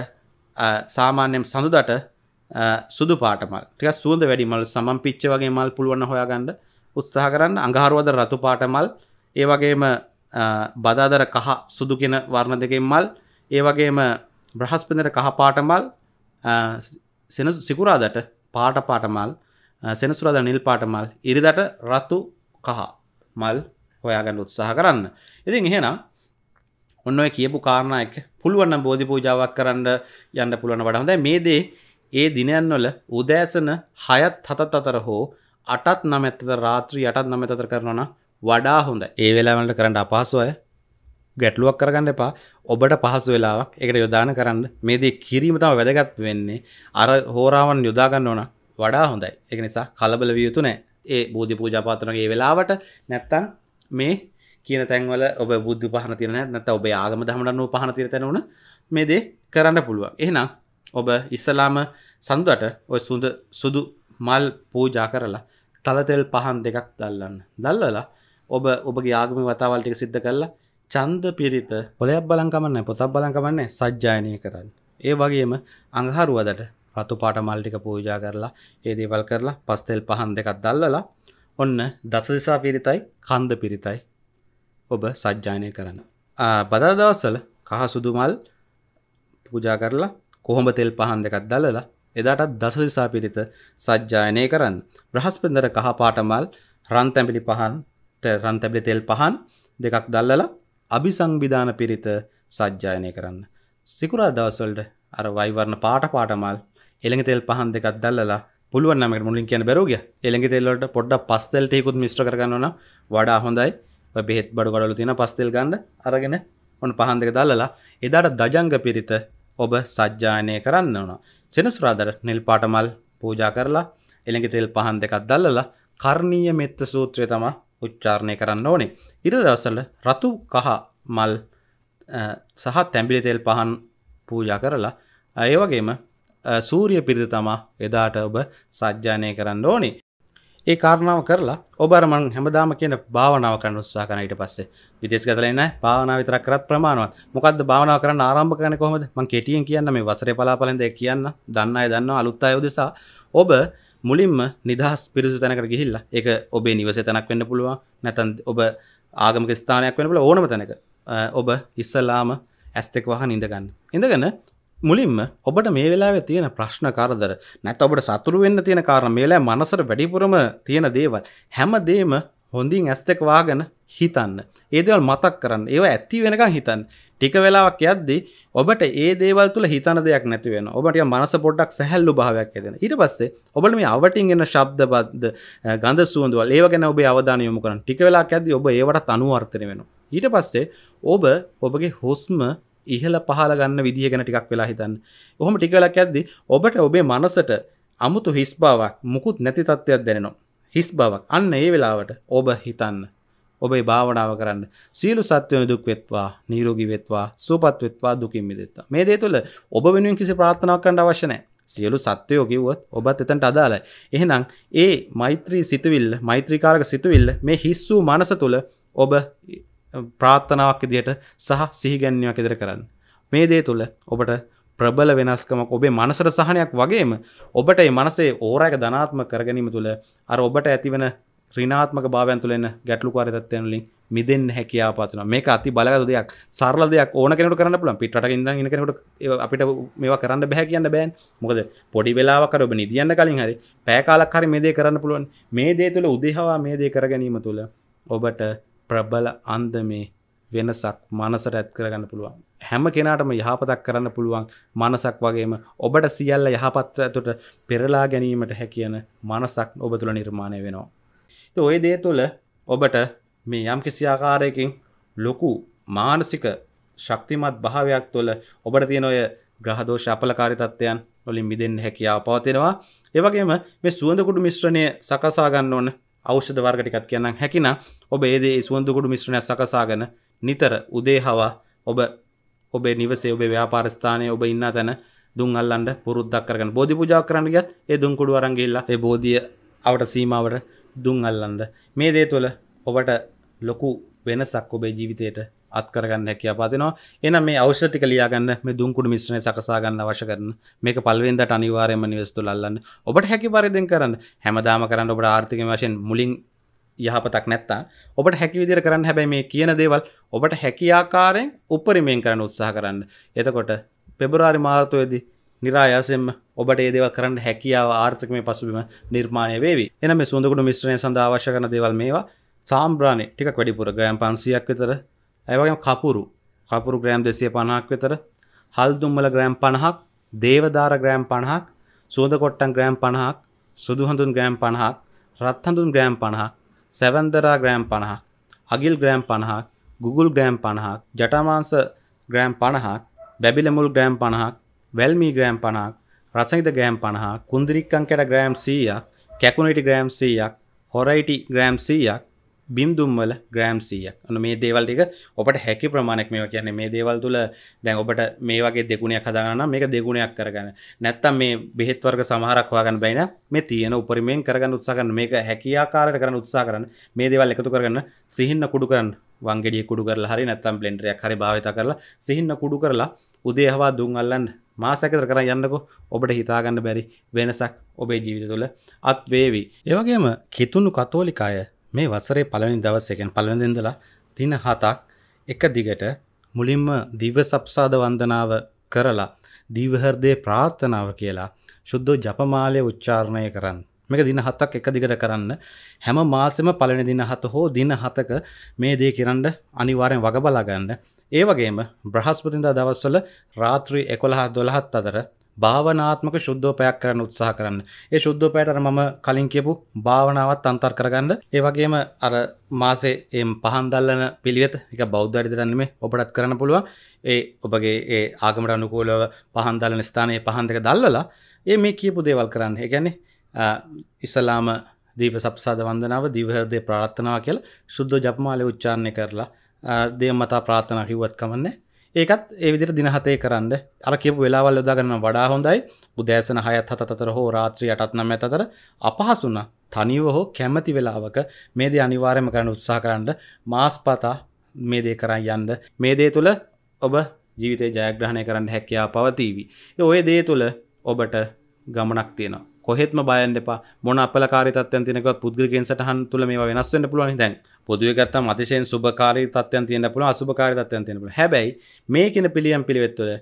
සාමාන්‍යයෙන් සඳුදට සුදු පාටමල් ටික සුවඳ වැඩිමල් සමම් පිච්ච වගේ මල් පුළුවන් හොයාගන්න උත්සාහ කරන්න අඟහරුවද රතු පාටමල් ඒ වගේම බදාදර කහ සුදු කියන වර්ණ දෙකෙන් මල් ඒ වගේම බ්‍රහස්පතින්දර කහ පාටමල් සෙනසු සිකුරාදට පාට පාටමල් සෙනසුරාදා නිල් පාටමල් ඉරිදට රතු කහ මල් හොයාගන්න උත්සාහ කරන්න. ඉතින් එහෙනම් ඔන්න ඔය කියපු කාරණා එක පුළුවන් නම් බෝධි පූජාවක් කරන්න යන්න පුළුවන් වඩා හොඳයි මේ දේ ඒ දිනයන්වල උදෑසන 6ත් 7ත් අතර හෝ 8ත් 9ත් අතර රාත්‍රී 8ත් 9ත් අතර කරනවා නම් වඩා හොඳයි. ඒ වෙලාවවලට කරන්න අපහසු අය ගැටලුවක් කරගන්න එපා ඔබට පහසු වෙලාවක් එකට යොදාන කරන්න මේ දේ කිරීම තම වැදගත් වෙන්නේ අර හෝරාවන් යොදාගන්න ඕන වඩා හොඳයි එක නිසා කලබල විය යුතු නෑ ඒ බෝධි පූජා පාත්‍රනගේ වෙලාවට නැත්තම් මේ කියන තැන්වල ඔබ බුද්ධ පහන තියන නැත ඔබ ආගම දහමටන්නුව පහන තිර තැනවන මේ දේ කරන්න පුළුවන් එහෙනම් ඔබ ඉස්සලාම සඳුවට ඔය සුඳ සුදු මල් පූජා කරලා තලතෙල් පහන් දෙකක් දල්ලන්න දල්ලලා ඔබ ඔබගේ ආගම වතාවල්ටික සිද්ධ කරලා චන්ද පිරිත පොලයක් බලංකමන්න පොතක් බලංකමන්නේ සජ්ජායනය කරන්න ඒ වගේම අඟහරුවදට රතු පාට මල්ටික පූජා කරලා ඒ දේවල් කරලා පස්තෙල් පහන් දෙකක් දල්ලලා ඔන්න දසදිසා පිරිතයි කන්ද පිරිතයි ඔබ සජ්ජානය කරන්න. බදදවස්සල කහ සුදුමල් පූජා කරලා කොහොම තෙල් පහන් දෙකක් දල්ලලා එදාටත් දසදිසා පිරිත සජ්ජායනය කරන්න. බ්‍රහස්පෙන්දර කහ පාටමල් රන්තැපිලි පහන්ට රන්තැපිලි තෙල් පහන් දෙකක් දල්ලලා අභි සංවිධාන පිරිත සජ්ජායනය කරන්න. සිකුරා දවස්වලට අර වයිවරණ පාට පාටමල් එළඟ තෙල් පහන් දෙකක් දල්ලලා පුළුවන් නමකට මුලින් කියන බැරෝග එළඟ තෙල්ලට පොඩ්ඩ පස් තෙල්ටයකුත් මිශ්‍ර කරගන්නවන වඩා හොඳයි බෙහෙත් බඩු ගඩලු තියෙන පස්තෙල් ගන්ධ අරගෙන ඔන්න පහන් දෙක දාලලා එදාට දජංග පිරිත ඔබ සජ්ජායනය කරන්න ඕන. සෙනසුරාදර නිල් පාට මල් පූජා කරලා එළඟ තෙල් පහන් දෙකක් දැල්ලලා කර්ණීය මෙත්ත සූත්‍රය තමයි උච්චාරණය කරන්න ඕනේ. ඊට දවසවල රතු කහ මල් සහ තැඹිලි තෙල් පහන් පූජා කරලා ඒ වගේම සූර්ය පිරිත තමයි එදාට ඔබ සජ්ජායනය කරන්න ඕනේ. ඒ කාරණාව කරලා ඔබර මන් හැමදාම කියන භාවනාව කරන්න උත්සාහ කරන ඊට පස්සේ විදේශ ගතලා එන්නේ භාවනාව විතරක් කරත් ප්‍රමාණවත් මොකද්ද භාවනාව කරන්න ආරම්භ කරන්නේ කොහොමද මම කෙටියෙන් කියන්න මේ වසරේ පලාපලෙන්ද කියන්න දන්න අය දන්නවා අලුත් අය උදෙසා ඔබ මුලින්ම නිදහස් පිරිසු තැනකට ගිහිල්ලා ඒක ඔබේ නිවසේ තැනක් වෙන්න පුළුවන් නැත්නම් ඔබ ආගමික ස්ථානයක් වෙන්න පුළුවන් ඕනම තැනක ඔබ ඉස්සලාම ඇස් දෙක වහන් ඉඳගන්න. ඉඳගෙන මුලින්ම ඔබට මේ වෙලාවේ තියෙන ප්‍රශ්න කරදර නැත් ඔබට සතුරු වෙන්න තියෙන කාරණ මේලා මනසට වැඩිපුරම තියෙන දේවල් හැමදේම හොඳින් ඇස් දෙක වහගෙන හිතන්න. ඒ දේවල් මතක් කරන්න. ඒව ඇති වෙනකන් හිතන්න. ටික වෙලාවක් යද්දී ඔබට ඒ දේවල් තුල හිතන දෙයක් නැති වෙනවා. ඔබට මනස පොඩ්ඩක් සැහැල්ලු භාවයක් ඇතිවෙනවා. ඊට පස්සේ ඔබට මේ අවටින් එන ශබ්දබද්ද, ගඳ සුවඳවල් ඒව ගැන ඔබේ අවධානය යොමු කරන්න. ටික වෙලාවක් යද්දී ඔබ ඒවට අනුවර්තනය වෙනවා. ඊට පස්සේ ඔබ ඔබගේ හුස්ම ඉහල පහල ගන්න විදිහ ගැන ටිකක් වෙලා හිතන්න ඔහොම ටිකලක් ඇද්දි ඔබට ඔබේ මනසට අමුතු හිස් බාවක් මුකුත් නැති තත්ත්වයක් දැනෙනවා හිස් බවක් අන්න ඒ වෙලාවට ඔබ හිතන්න ඔබේ භාවනාව කරන්න සීලු සත්වයන දුක් වෙත්වා නීරෝගී වෙත්වා සූපත් වෙත්වා දුකින් මිදෙත්වා මේ දේ තුළ ඔබ වෙනුවෙන් කිසි ප්‍රාර්ථනාවක් කරන්න අවශ්‍ය නැහැ සියලු සත්වයෝ කිව්වොත් ඔබත් එතනට අදාළයි එහෙනම් ඒ මෛත්‍රී සිතුවිල්ල මෛත්‍රීකාරක සිතුවිල්ල මේ හිස් වූ මනස තුළ ඔබ ප්‍රාත්ථනාවක් ඉදියට සහ සිහිගැන්වයක් ඉදිර කරන්න. මේ දේ තුළ ඔබට ප්‍රබල වෙනස්කමක් ඔබේ මනසට සහනයක් වගේම ඔබට මනසේ ඕරයක ධනාත්ම කරගැනීම තුළ අර ඔබට ඇතිවන රිනාත්මක භාවයන් තුළ එන ගැටලුකාරීතත්වයන්ලින් මිදෙන්න හැකියාව පතුනවා මේක අති බලගත් දෙයක් සරල දෙයක් ඕන කෙනෙකුට කරන්න පුළුවන් පිටරට ඉඳන් ඉන්න කෙනෙකුට අපිට මේවා කරන්න බෑ කියන්න බෑන් මොකද පොඩි වෙලාවක් හරි ඔබ නිදියන්න කලින් හරි පැය කාලක් හරි මේ දේ කරන්න පුළුවන් මේ දේ තුළ උදේහවා මේ දේ කර ගැනීම තුළ ඔබට ප්‍රබල අන්දමේ වෙනසක් මනසට ඇත් කරගන්න පුළුවන්. හැම කෙනාටම යහපතක් කරන්න පුළුවන් මනසක් වගේම ඔබට සියල්ල යහපත්ව ඇතුට පෙරලා ගැනීමට හැකියන මනසක් ඔබ තුළ නිර්මාණය වෙනවා. ඔය දේ තුළ ඔබට මේ යම් කිසිආකාරයකින් ලොකු මානසික ශක්තිමත් භාවයක් තුළ ඔබට තියෙන ඔය ග්‍රහදෝෂ අපලකාරිතත්වයන් වලින් මිදෙන්න හැකියාව පවතිනවා. ඒ වගේම මේ සුවඳ කුඩු මිශ්‍රණය සකසා ගන්න ඕන ෞෂධ වර්ග ටිකක් කියන්නම් හැකිනම් ඔබ ඒ දේ සුවඳුකුඩු මිශ්‍රණයක් සකසාගෙන නිතර උදේ හවා ඔබ ඔබේ නිවසේ ඔබේ ව්‍යාපාර ස්ථානයේ ඔබ ඉන්න තැන දුම් අල්ලන්න පුරුද්දක් කරගෙන බෝධි පූජා කරන්න ගියත් ඒ දුම් කුඩු අරන් ගිහිල්ලා ඒ බෝධිය අවට සීමාවට දුම් අල්ලන්න මේ දේ තුළ ඔබට ලොකු වෙනසක් ඔබේ ජීවිතයට අත්කරගන්න හැකිය පාතිනවා එන මේ අවෂටික ලියාගන්න මේ දුන්කුඩ මිශ්‍රණය සකසාගන්න අවශ්‍ය කරන මේක පල්වෙන්දට අනිවාරයම නිවස්තු ලල්ලන්න ඔබට හැකි පරිදෙන් කරන්න හැමදාම කරන්න ඔබට ආර්ථික වශයෙන් මුලින් යහපතක් නැත්තා ඔබට හැකි විදිර කරන්න හැබැයි මේ කියන දේවල් ඔබට හැකියාකාරයෙන් උපරිමයෙන් කරන්න උත්සාහ කරන්න එතකොට පෙබරාරි මාර්තයේදී නිරායාසෙන්ම ඔබට ඒදව කරන්න හැකියාව ආර්ථකම පසුබිම නිර්මාණය වේවි එන මේ සුඳකුඩු මිශ්‍රණය සඳ අවශ්‍ය කරන දේවල් මේවා සාම්බ්‍රාණය ටික වැඩිපුර ගයම් පන්සියක් විතර ඇවගේ කපුරු කපුරු ග්‍රෑම් දෙසිය පණහක් වෙතර හල්දුම්මල ග්‍රෑම් පණහක් දේවධාර ග්‍රෑම් පණහක් සුවද කොට්ටන් ග්‍රෑම් පණහක් සුදුහඳුන් ග්‍රෑම් පණහක් රත්හඳුන් ග්‍රෑම් පණහක් සැවන්දරා ග්‍රෑම් පණහක් අගිල් ග්‍රෑම් පණහක් ගුගුල් ග්‍රෑම් පණහක් ජටමාංස ග්‍රෑම් පණහක් බැබිලමුල් ග්‍රෑම් පණහක් වැල්මී ග්‍රෑම් පණහක් රසහිත ග්‍රෑම් පණහා කුන්දිරික්කං කැට ග්‍රෑම් සීයක් කැකුණටි ග්‍රෑම් සීයක් හොරයිටි ග්‍රෑම් සීයක් බිම්දුම්වල ග්‍රෑම් සියක් අන මේ දේවල් ටික ඔබට හැකි ප්‍රමාණයක් මේවා කියන්නේ මේ දේවල් තුළ දැන් ඔබට මේ වගේ දෙගුණයක් හදාගන්න මේක දෙගුණයක් කරගන්න නැත්තම් මේ බෙහෙත් වර්ග සමහරක් හොයාගන්න බැයින මේ තියෙන උපරිමයෙන් කරගන්න උත්සාහ කරන මේක හැකියාකාරයට කරන්න උත්සාහ කරන්න මේ දේවල් එකතු කරගන්න සිහින්න කුඩු කරන්න වංගෙඩිය කුඩු කරලා හරි නැත්තම් බ්ලෙන්ඩරයක් හරි භාවිත කරලා සිහින්න කුඩු කරලා උදේ හවා දුම් අල්ලන්න මාසකතර කර යන්නකො ඔබට හිතාගන්න බැරි වෙනසක් ඔබේ ජීවිත තුළ අත්වේවි. ඒවගේම කිතුුණු කතෝලිකාය මේ වසරේ පළවෙනි දවස් එකෙන් පළවෙනිදලා දින හතක් එක දිගට මුලින්ම දිව සප්සාද වන්දනාව කරලා දිවහර්දේ ප්‍රාර්ථනාව කියලා ශුද්ධ ජපමාලය උච්චාරණය කරන්න මේක දින හතක් එක දිගට කරන්න හැම මාසෙම පළවෙනි දින හත හෝ දින හතක මේ දේ කරන්න අනිවාර්යෙන් වග බලා ගන්න. ඒ වගේම බ්‍රහස්පතින්දා දවස්වල රාත්‍රී 11 12ත් අතර භාවනාත්මක ශුද්ධෝපයක් කරන්න උත්සාහ කරන්න. ඒ ශුද්ධෝපයට අර මම කලින් කියපු භාවනාවත් අන්තර් කරගන්න. ඒ වගේම අර මාසේ එම් පහන් දල්ලන පිළිවෙත එක බෞද්ධ අරිතරන් නෙමෙයි ඔබටත් කරන්න පුළුවන්. ඒ ඔබගේ ඒ ආගමට අනුකූලව පහන් දල්ලන ස්ථානයේ පහන් දෙක දැල්වලා ඒ මේ කියපු දේවල් කරන්න. ඒ කියන්නේ ඉස්ලාම දීව සප්සාද වන්දනාව දිව හෘදේ ප්‍රාර්ථනාව කියලා සුද්ධ ජපමාලේ උච්චාරණය කරලා දේව මතා ප්‍රාර්ථනා කිව්වත් කමන්නේ. ඒකත් ඒවිදිර දිනහතේ කරන්න අර කියපු වෙලාවල් යොදාගන්න වඩා හොඳයි උදෑසන හයත් හතතර හෝ රාත්‍රී අටත් නම් ඇතතර අපහසුන තනිව හෝ කැමති වෙලාවක මේ දේ අනිවාර්යම කරන්න උත්සා කරන්න මාස්පතා මේ දේ කරන්න යන්න මේ දේ තුළ ඔබ ජීවිතය ජයග්‍රහණය කරන්න හැකයා පවතිීවී ඔය දේ තුළ ඔබට ගමනක් තියෙනවා කොහෙත්ම බයන්න එපා මොන අපලකාරී තත්ත්වයන් තියෙනකවත් පුද්ගලිකයෙන් සටහන් තුළ මේවා වෙනස් වෙන්න පුළුවන් දැන් පොදුවේ ගත්තම අතිශයින් සුබකාරී තත්ත්වයන් තියෙන්න පුළුවන් අසුබකාරී තත්ත්වයන් තියෙන්න පුළුවන් හැබැයි මේ කියන පිළියම් පිළිවෙත් තුළ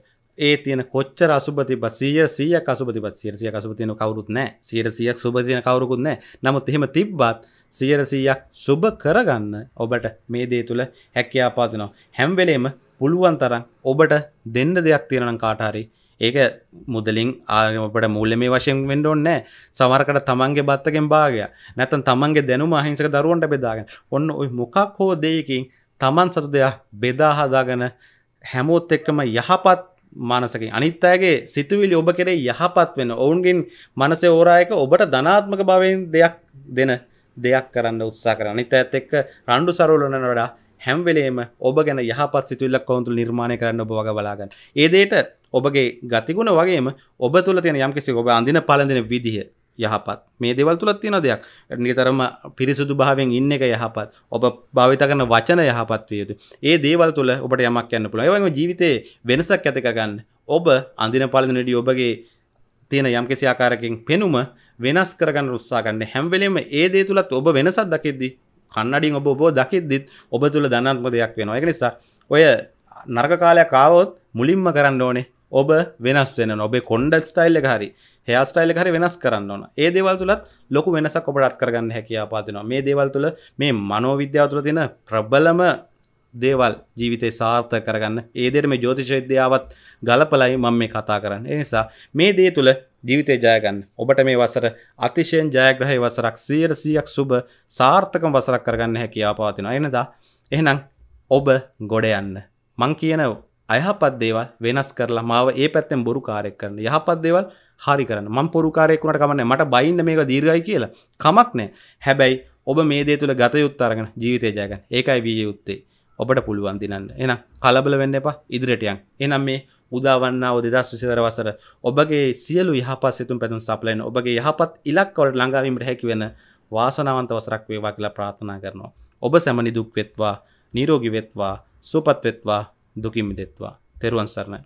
ඒ තියෙන කොච්චර අසුබ තිබ්බත් 100 100ක් අසුබ තිබ්බත් 100 100ක් අසුබ තියෙන කවුරුත් නැහැ 100 100ක් සුබ තියෙන කවුරුකුත් නැහැ නමුත් එහෙම තිබ්බත් 100 100ක් සුබ කරගන්න ඔබට මේ දේ තුළ හැකියාව පාදිනවා හැම වෙලේම පුළුවන් තරම් ඔබට දෙන්න දෙයක් තියෙනවා නම් කාට හරි ඒක මුදලින් ආගමට මුල්ල මේ වශයෙන් වෙන්ඩෝන්න සමරකට තමන්ගේ බත්තකෙන් භාගය නැතන් තමන්ගේ දැනු මහිංසක දරුවන්ට බෙදාගෙන ඔන්න ඔයි මොකක් හෝ දෙයකින් තමන් සතු දෙයක් බෙදාහදාගන හැමෝත් එක්කම යහපත් මානසකින් අනිත්තාගේ සිතුවිලි ඔබ කෙරේ යහපත් වෙන ඔවුන්ගෙන් මනසේ ඕරායක ඔබට ධනාත්මක භාවයෙන් දෙයක් දෙන දෙයක් කරන්න උත්සා කර අනිත ඇත් එක්ක රණ්ඩු සරවලන වඩා හැම්වෙලේම ඔබ ගැන යහපත් සිතුල්ලක් කවුන්තුල් නිර්මාණය කරන්න ඔබ වග බලාගන්න ඒදේට ඔබගේ ගතිගුණ වගේම ඔබ තුළ තියෙන යම්කිසි ඔබ අඳින පළඳින විදිහ යහපත් මේ දෙවල් තුළත් තියෙන දෙයක් නිතරම පිරිසුදු භාවයෙන් ඉන්න එක යහපත් ඔබ භාවිත කරන වචන යහපත් විය යුතු. ඒ දේවල් තුළ ඔබට යමක් යන්න පුළුවන්. ඒ වගේම ජීවිතේ වෙනසක් ඇති කරගන්න ඔබ අඳින පළඳිනදී ඔබගේ තියෙන යම්කිසි ආකාරයකින් පෙනුම වෙනස් කරගන්න උත්සාහ ගන්න. හැම වෙලෙම ඒ දේ තුලත් ඔබ වෙනසක් දකිද්දි කන්නඩින් ඔබ ඔබ දකිද්දිත් ඔබ තුල ධනාත්මක දෙයක් වෙනවා. ඒක නිසා ඔය නරක කාලයක් ආවොත් මුලින්ම කරන්න ඕනේ ඔබ වෙනස් වෙන ඔබේ කොන්ඩ ස්ටයිල් හරි හයාස්ටයිල් හරි වෙනස් කරන්න ඕන ඒ දේවල් තුළත් ලොකු වෙනසක් ඔබටත් කරගන්න හැකියාපාතිනවා මේ දේවල් තුළ මේ මනෝවිද්‍යාව තුළ තින ප්‍රබලම දේවල් ජීවිතය සාර්ථ කරගන්න ඒදෙරම ජෝතිශවිද්‍යාවත් ගලපලයි මම මේ කතා කරන්න එනිසා මේ දේ තුළ ජීවිතය ජයගන්න ඔබට මේ වසර අතිශයෙන් ජයග්‍රහය වසරක් සීර සියක් සුබ සාර්ථකම වසරක් කරගන්න හැකියාපාතින එනදා එහනම් ඔබ ගොඩ යන්න මං කියනව අයහපත් දේවල් වෙනස් කරලා මාව ඒ පැත්තෙන් බොරු කාරයක් කරන්න යහපත් දේවල් හරි කරන්න මම පොරු කාරයක් වුණාට කමක් නැහැ මට බයින්න මේක දීර්ඝයි කියලා කමක් නැහැ හැබැයි ඔබ මේ දේ තුල ගත යුත්ත අරගෙන ජීවිතය ජය ගන්න ඒකයි විය යුත්තේ ඔබට පුළුවන් දිනන්න එහෙනම් කලබල වෙන්න එපා ඉදිරියට යන්න එහෙනම් මේ උදාවන්නාව දෙදස් විසිතර වසර ඔබගේ සියලු යහපත් සිතුම් පැතුම් සපලයින ඔබගේ යහපත් ඉලක්කවට ළඟාවීමට හැකිවෙන වාසනාවන්ත වසරක් වේවා කියලා ප්‍රාර්ථනා කරනවා. ඔබ සැමනිදුක් වෙත්වා, නිරෝගී වෙත්වා, සුවපත් වෙත්වා, දුකින් මිදෙත්වා තෙරුවන් සරණයි